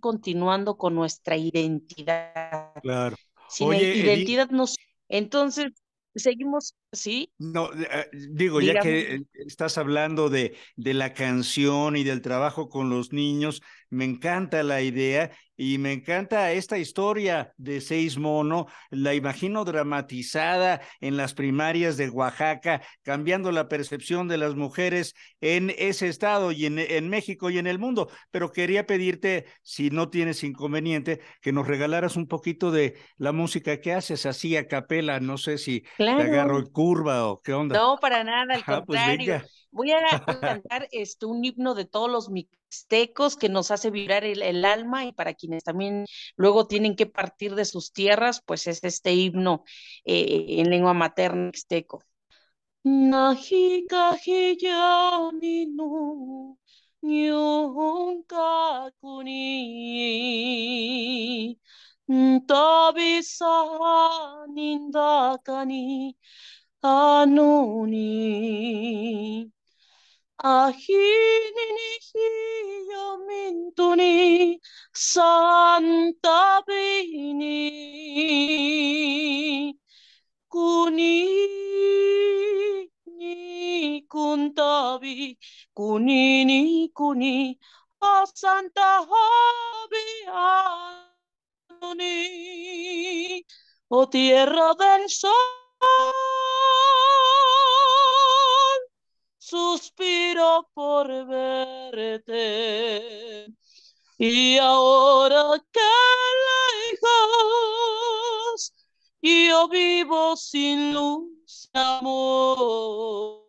continuando con nuestra identidad. Claro. Sin identidad no. Entonces, seguimos, ¿sí? No, eh, digo, ya que eh, estás hablando de, de la canción y del trabajo con los niños, me encanta la idea y me encanta esta historia de Seis Mono, la imagino dramatizada en las primarias de Oaxaca, cambiando la percepción de las mujeres en ese estado y en, México y en el mundo. Pero quería pedirte, si no tienes inconveniente, que nos regalaras un poquito de la música que haces así a capela. No sé si te agarro en curva o qué onda. No, para nada, al ah, pues contrario. Voy a cantar este, un himno de todos los mixtecos que nos hace vibrar el, alma y para quienes también luego tienen que partir de sus tierras, pues es este himno eh, en lengua materna mixteco. tabisa Ahini nihiyo mintuni santa bini kuni ni kuntabi kuni ni kuni a santa hobi anuni o tierra del sol suspiro por verte. Y ahora que lejos yo vivo sin luz, amor.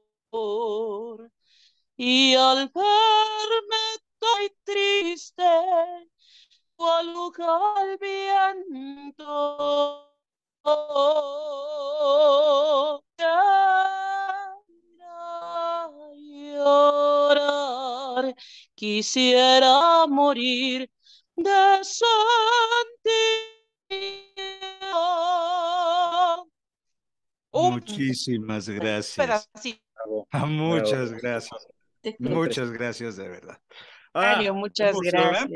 Y al verme estoy triste, cual al viento quisiera morir de santiago. Muchísimas gracias. Ah, muchas gracias. Muchas gracias, de verdad. Mario, ah, muchas gracias.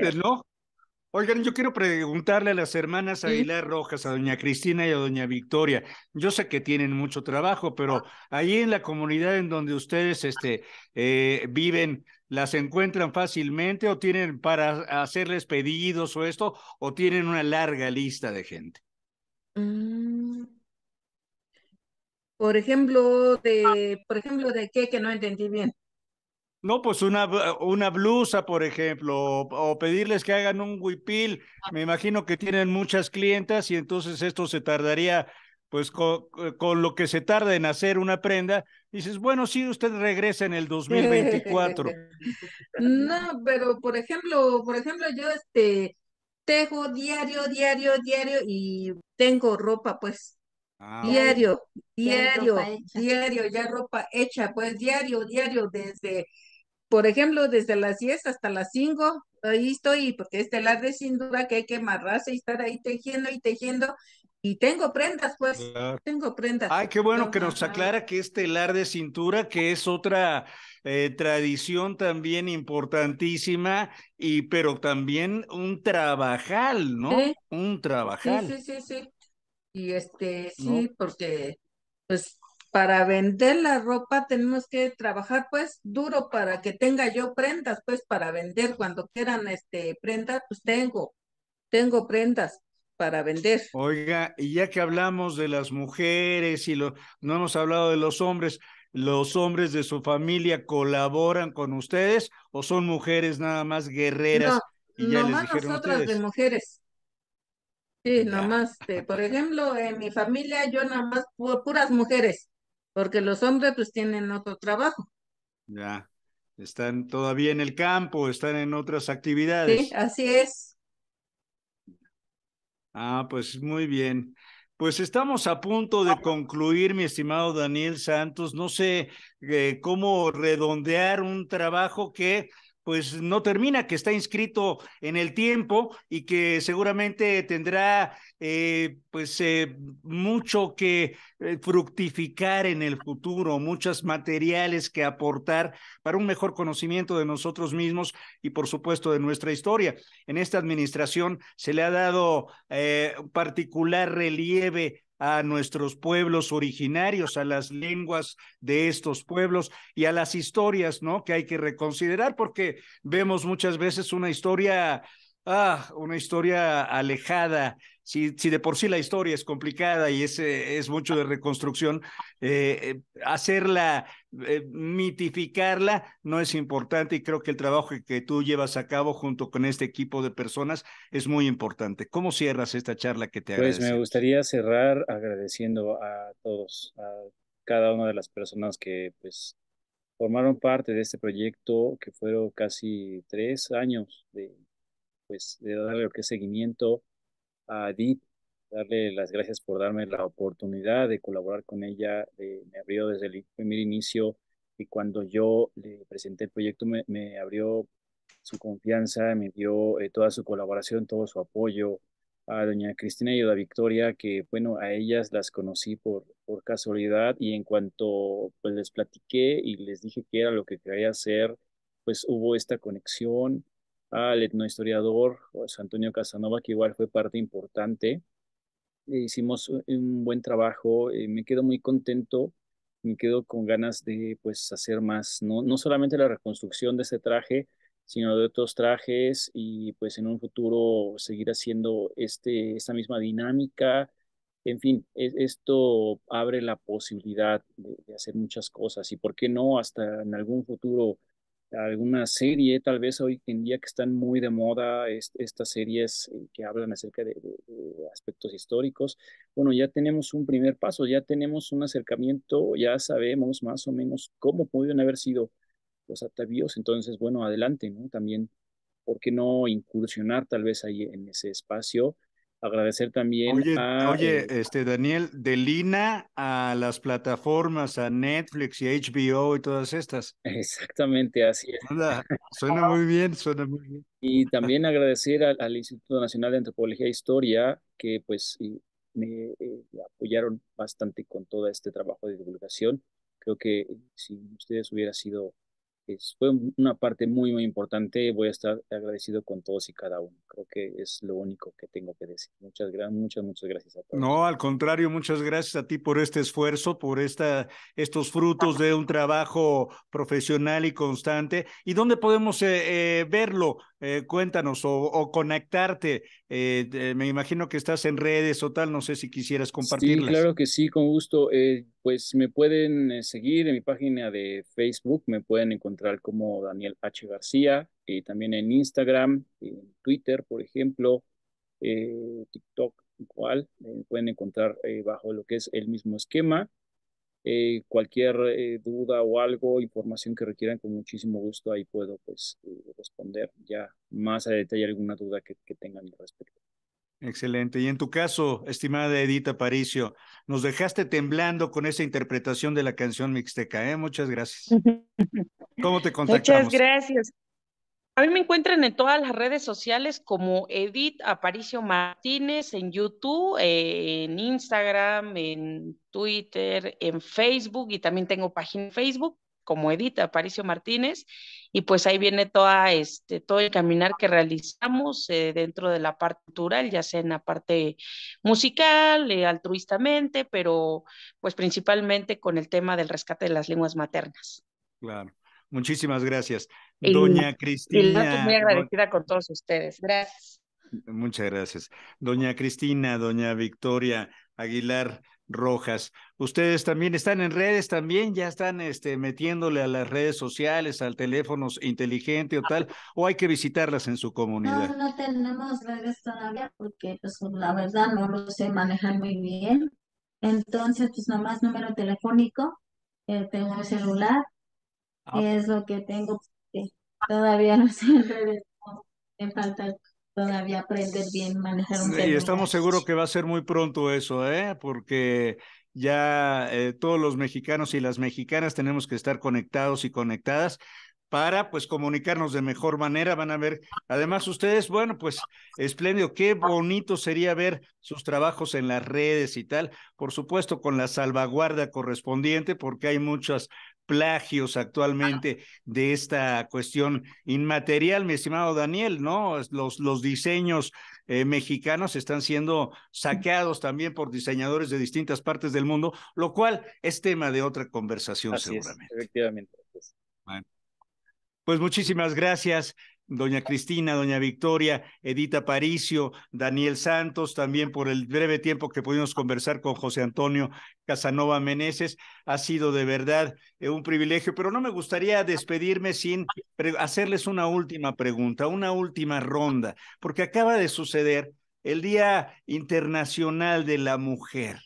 Oigan, yo quiero preguntarle a las hermanas Aguilar Rojas, a doña Cristina y a doña Victoria. Yo sé que tienen mucho trabajo, pero ahí en la comunidad en donde ustedes este, eh, viven, ¿las encuentran fácilmente o tienen para hacerles pedidos o esto, o tienen una larga lista de gente? Mm. Por ejemplo, de, por ejemplo, de qué que no entendí bien. No, pues una, eh, una blusa, por ejemplo, o, pedirles que hagan un huipil. Ah. Me imagino que tienen muchas clientas y entonces esto se tardaría, pues eh, con, lo que se tarda en hacer una prenda, dices, bueno, sí, usted regresa en el 2024. no, pero por ejemplo, por ejemplo, yo este tejo diario, diario, diario y tengo ropa, pues. diario, ah, diario, diario, ya ropa hecha, pues diario, diario, desde por ejemplo, desde las 10 hasta las 5, ahí estoy, porque es telar de cintura, que hay que amarrarse y estar ahí tejiendo y tejiendo. Y tengo prendas, pues, tengo prendas. Ay, qué bueno que nos aclara que es telar de cintura, que es otra eh, tradición también importantísima, y pero también un trabajal, ¿no? Un trabajal. Sí, sí, sí, sí. Y este, sí, porque, pues, para vender la ropa tenemos que trabajar pues duro para que tenga yo prendas, pues para vender cuando quieran este prendas, pues tengo, tengo prendas para vender. Oiga, y ya que hablamos de las mujeres y lo, no hemos hablado de los hombres, ¿los hombres de su familia colaboran con ustedes o son mujeres nada más guerreras? No, y ya nomás les nosotras de mujeres. Sí, nomás, este, por ejemplo, en mi familia yo nada más puras mujeres porque los hombres pues tienen otro trabajo. Ya, están todavía en el campo, están en otras actividades. Sí, así es. Ah, pues muy bien. Pues estamos a punto de concluir, mi estimado Daniel Santos. No sé eh, cómo redondear un trabajo que pues no termina, que está inscrito en el tiempo y que seguramente tendrá eh, pues eh, mucho que eh, fructificar en el futuro, muchos materiales que aportar para un mejor conocimiento de nosotros mismos y por supuesto de nuestra historia. En esta administración se le ha dado particular relieve a nuestros pueblos originarios, a las lenguas de estos pueblos y a las historias, ¿no? Que hay que reconsiderar porque vemos muchas veces una historia, ah, una historia alejada si, de por sí la historia es complicada y es, es mucho de reconstrucción, eh, eh, hacerla, eh, mitificarla, no es importante y creo que el trabajo que tú llevas a cabo junto con este equipo de personas es muy importante. ¿Cómo cierras esta charla que te agradezco? Pues me gustaría cerrar agradeciendo a todos, a cada una de las personas que pues formaron parte de este proyecto que fueron casi tres años de pues de darle que seguimiento a Edith, darle las gracias por darme la oportunidad de colaborar con ella. me abrió desde el primer inicio y cuando yo le presenté el proyecto me, abrió su confianza, me dio eh, toda su colaboración, todo su apoyo a doña Cristina y a Victoria, que bueno, a ellas las conocí por, por casualidad y en cuanto pues, les platiqué y les dije que era lo que quería hacer, pues hubo esta conexión al etnohistoriador José Antonio Casanova, que igual fue parte importante. E hicimos un buen trabajo, eh, me quedo muy contento, me quedo con ganas de pues hacer más, no, no solamente la reconstrucción de ese traje, sino de otros trajes y pues en un futuro seguir haciendo este, esta misma dinámica. En fin, e-, esto abre la posibilidad de, hacer muchas cosas y por qué no hasta en algún futuro alguna serie, tal vez hoy en día que están muy de moda estas series eh, que hablan acerca de, aspectos históricos, bueno, ya tenemos un primer paso, ya tenemos un acercamiento, ya sabemos más o menos cómo pudieron haber sido los atavíos, entonces, bueno, adelante, ¿no? También, ¿por qué no incursionar tal vez ahí en ese espacio? agradecer también. Oye, a, eh, oye este, Daniel, de Lina a las plataformas, a Netflix y HBO y todas estas. Exactamente, así es. suena muy bien, suena muy bien. Y también agradecer al, Instituto Nacional de Antropología e Historia, que pues eh, me apoyaron bastante con todo este trabajo de divulgación. Creo que eh, si ustedes hubiera sido fue una parte muy, muy importante. Voy a estar agradecido con todos y cada uno. Creo que es lo único que tengo que decir. Muchas gracias, muchas, muchas gracias a todos. No, al contrario, muchas gracias a ti por este esfuerzo, por esta, estos frutos de un trabajo profesional y constante. ¿Y dónde podemos eh, eh, verlo? Eh, cuéntanos o, o conectarte. me imagino que estás en redes o tal. No sé si quisieras compartirlo. Sí, claro que sí, con gusto pues me pueden eh, seguir en mi página de Facebook, me pueden encontrar como Daniel H. García, y eh, también en Instagram, en Twitter, por ejemplo, eh, TikTok igual, me pueden encontrar bajo lo que es el mismo esquema. cualquier duda o algo, información que requieran, con muchísimo gusto ahí puedo pues responder ya más a detalle alguna duda que tengan al respecto. Excelente. Y en tu caso, estimada Edith Aparicio, nos dejaste temblando con esa interpretación de la canción Mixteca, ¿eh? Muchas gracias. ¿Cómo te contactamos? Muchas gracias. A mí me encuentran en todas las redes sociales como Edith Aparicio Martínez, en YouTube, en Instagram, en Twitter, en Facebook y también tengo página en Facebook como edita Paricio Martínez, y pues ahí viene toda este, todo el caminar que realizamos eh, dentro de la parte cultural, ya sea en la parte musical, eh, altruistamente, pero pues principalmente con el tema del rescate de las lenguas maternas. Claro, muchísimas gracias. Doña Cristina. muy agradecida con todos ustedes. Gracias. Muchas gracias. Doña Cristina, doña Victoria Aguilar, Rojas. Ustedes también están en redes, también ya están este, metiéndole a las redes sociales, al teléfono inteligente o ah. tal, o hay que visitarlas en su comunidad. No, no tenemos redes todavía porque pues, la verdad no lo sé manejar muy bien. Entonces, pues nomás número telefónico, eh, tengo un celular, ah. es lo que tengo, porque todavía no sé en redes, me falta todavía aprender bien manejar un sí, Y estamos seguros que va a ser muy pronto eso, ¿eh? Porque ya eh, todos los mexicanos y las mexicanas tenemos que estar conectados y conectadas para pues comunicarnos de mejor manera. Van a ver, además ustedes, bueno, pues espléndido, qué bonito sería ver sus trabajos en las redes y tal, por supuesto con la salvaguarda correspondiente, porque hay muchas plagios actualmente de esta cuestión inmaterial, mi estimado Daniel, ¿no? Los, los diseños eh, mexicanos están siendo saqueados también por diseñadores de distintas partes del mundo, lo cual es tema de otra conversación seguramente. efectivamente. Bueno. Pues muchísimas gracias doña Cristina, doña Victoria, Edita Paricio, Daniel Santos, también por el breve tiempo que pudimos conversar con José Antonio Casanova Meneses. Ha sido de verdad eh, un privilegio, pero no me gustaría despedirme sin hacerles una última pregunta, una última ronda, porque acaba de suceder el Día Internacional de la Mujer.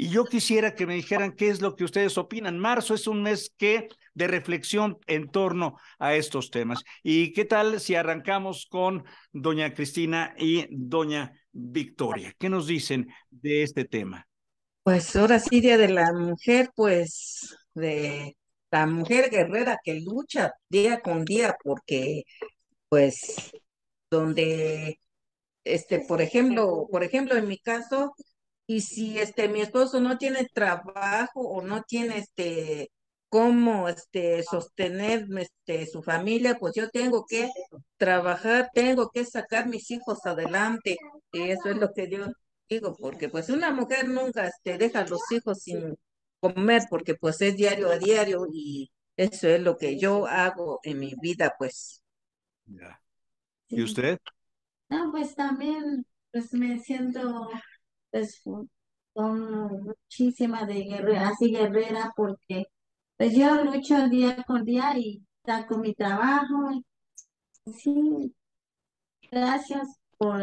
Y yo quisiera que me dijeran qué es lo que ustedes opinan. Marzo es un mes que de reflexión en torno a estos temas. ¿Y qué tal si arrancamos con doña Cristina y doña Victoria? ¿Qué nos dicen de este tema? Pues ahora sí, Día de la Mujer, pues de la mujer guerrera que lucha día con día porque pues donde este por ejemplo por ejemplo en mi caso y si este mi esposo no tiene trabajo o no tiene este cómo este sostener este su familia, pues yo tengo que trabajar, tengo que sacar mis hijos adelante y eso es lo que yo digo porque pues una mujer nunca este, deja a los hijos sin comer porque pues es diario a diario y eso es lo que yo hago en mi vida pues. Ya. ¿Y usted? No, pues también pues me siento pues, son muchísimas de guerrera así guerrera porque pues yo lucho día con día y saco mi trabajo. Sí, gracias por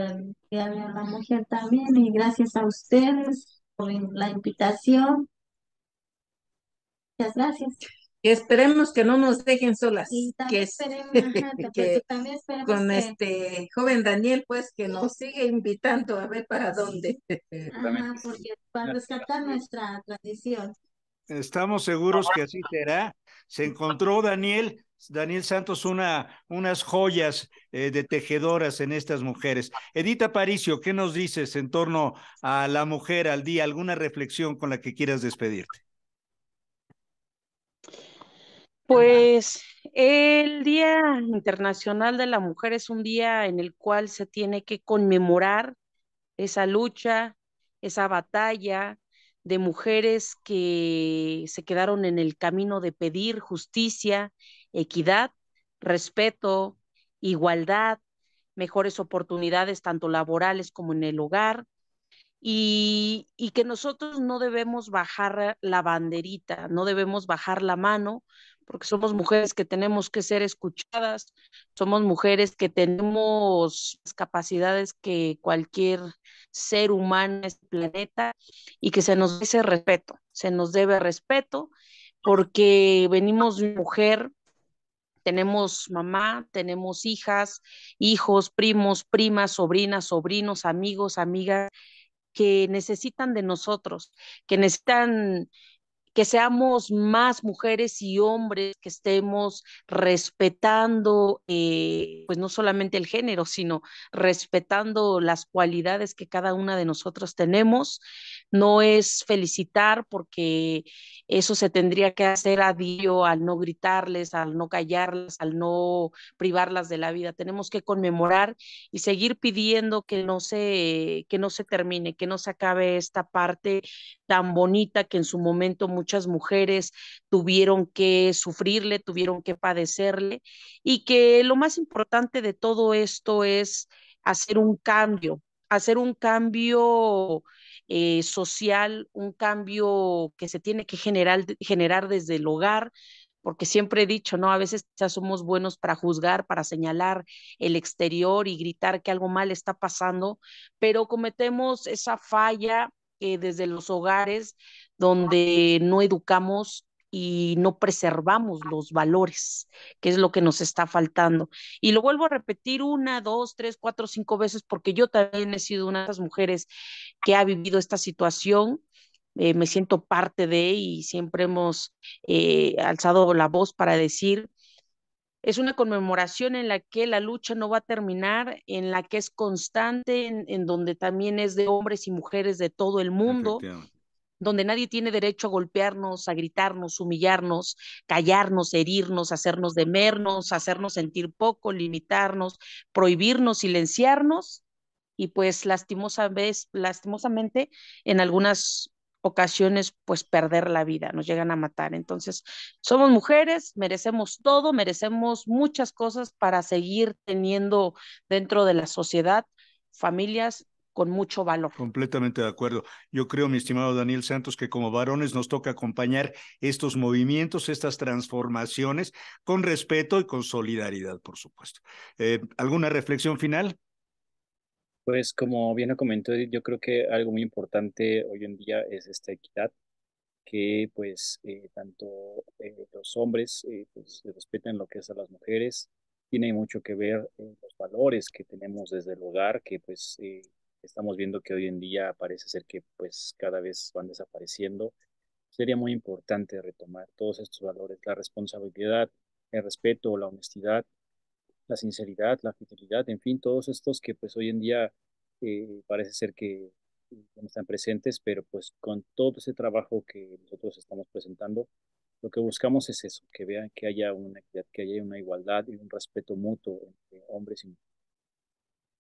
la mujer también y gracias a ustedes por la invitación. Muchas gracias que esperemos que no nos dejen solas. que, esperemos, con este joven Daniel, pues que nos sigue invitando a ver para dónde. Ajá, porque para rescatar nuestra tradición. Estamos seguros que así será. Se encontró Daniel, Daniel Santos, una, unas joyas eh, de tejedoras en estas mujeres. Edita Paricio, ¿qué nos dices en torno a la mujer al día? ¿Alguna reflexión con la que quieras despedirte? Pues el Día Internacional de la Mujer es un día en el cual se tiene que conmemorar esa lucha, esa batalla de mujeres que se quedaron en el camino de pedir justicia, equidad, respeto, igualdad, mejores oportunidades tanto laborales como en el hogar. Y, y, que nosotros no debemos bajar la banderita, no debemos bajar la mano, porque somos mujeres que tenemos que ser escuchadas, somos mujeres que tenemos capacidades que cualquier ser humano en este planeta y que se nos dice respeto, se nos debe respeto porque venimos de mujer, tenemos mamá, tenemos hijas, hijos, primos, primas, sobrinas, sobrinos, amigos, amigas que necesitan de nosotros, que necesitan que seamos más mujeres y hombres que estemos respetando, eh, pues no solamente el género, sino respetando las cualidades que cada una de nosotros tenemos. No es felicitar porque eso se tendría que hacer a dios al no gritarles, al no callarlas, al no privarlas de la vida. Tenemos que conmemorar y seguir pidiendo que no se, que no se termine, que no se acabe esta parte tan bonita que en su momento muchas mujeres tuvieron que sufrirle, tuvieron que padecerle y que lo más importante de todo esto es hacer un cambio, hacer un cambio eh, social, un cambio que se tiene que generar, generar desde el hogar, porque siempre he dicho, ¿no? A veces ya somos buenos para juzgar, para señalar el exterior y gritar que algo mal está pasando, pero cometemos esa falla eh, desde los hogares donde no educamos y no preservamos los valores, que es lo que nos está faltando. Y lo vuelvo a repetir una, dos, tres, cuatro, cinco veces, porque yo también he sido una de las mujeres que ha vivido esta situación. Eh, me siento parte de y siempre hemos eh, alzado la voz para decir es una conmemoración en la que la lucha no va a terminar, en la que es constante, en, donde también es de hombres y mujeres de todo el mundo donde nadie tiene derecho a golpearnos, a gritarnos, humillarnos, callarnos, herirnos, hacernos demernos, hacernos sentir poco, limitarnos, prohibirnos, silenciarnos. Y pues lastimosamente en algunas ocasiones pues perder la vida, nos llegan a matar. Entonces, somos mujeres, merecemos todo, merecemos muchas cosas para seguir teniendo dentro de la sociedad familias con mucho valor. Completamente de acuerdo. Yo creo, mi estimado Daniel Santos, que como varones nos toca acompañar estos movimientos, estas transformaciones, con respeto y con solidaridad, por supuesto. Eh, ¿Alguna reflexión final? Pues como bien lo comentó, yo creo que algo muy importante hoy en día es esta equidad, que pues eh, tanto eh, los hombres eh, pues, respeten lo que es a las mujeres, tiene mucho que ver eh, los valores que tenemos desde el hogar, que pues estamos viendo que hoy en día parece ser que pues cada vez van desapareciendo. Sería muy importante retomar todos estos valores, la responsabilidad, el respeto, la honestidad, la sinceridad, la fidelidad, en fin, todos estos que pues hoy en día eh, parece ser que eh, no están presentes, pero pues con todo ese trabajo que nosotros estamos presentando, lo que buscamos es eso, que vean que haya una que haya una igualdad y un respeto mutuo entre hombres y mujeres.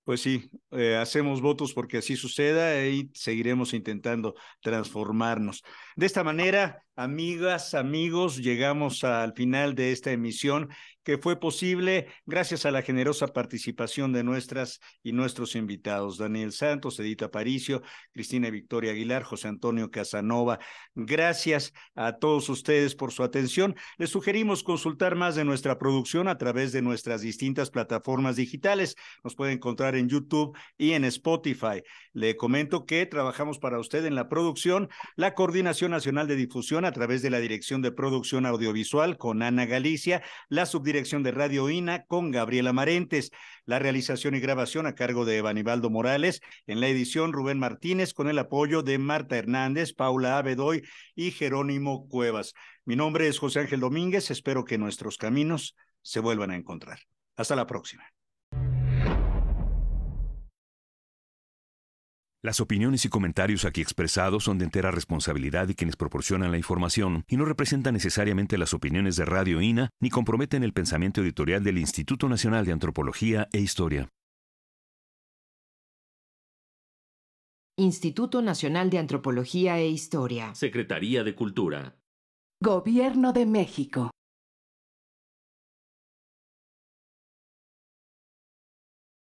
Pues sí, eh, hacemos votos porque así suceda y seguiremos intentando transformarnos. De esta manera, Amigas, amigos, llegamos al final de esta emisión que fue posible gracias a la generosa participación de nuestras y nuestros invitados, Daniel Santos, Edita Aparicio, Cristina Victoria Aguilar, José Antonio Casanova. Gracias a todos ustedes por su atención. Les sugerimos consultar más de nuestra producción a través de nuestras distintas plataformas digitales. Nos pueden encontrar en YouTube y en Spotify. Le comento que trabajamos para usted en la producción, la Coordinación Nacional de Difusión a través de la Dirección de Producción Audiovisual con Ana Galicia, la Subdirección de Radio INA con Gabriela Marentes, la realización y grabación a cargo de Evanibaldo Morales, en la edición Rubén Martínez con el apoyo de Marta Hernández, Paula Abedoy y Jerónimo Cuevas. Mi nombre es José Ángel Domínguez, espero que nuestros caminos se vuelvan a encontrar. Hasta la próxima. Las opiniones y comentarios aquí expresados son de entera responsabilidad de quienes proporcionan la información y no representan necesariamente las opiniones de Radio INA ni comprometen el pensamiento editorial del Instituto Nacional de Antropología e Historia. Instituto Nacional de Antropología e Historia. Secretaría de Cultura. Gobierno de México.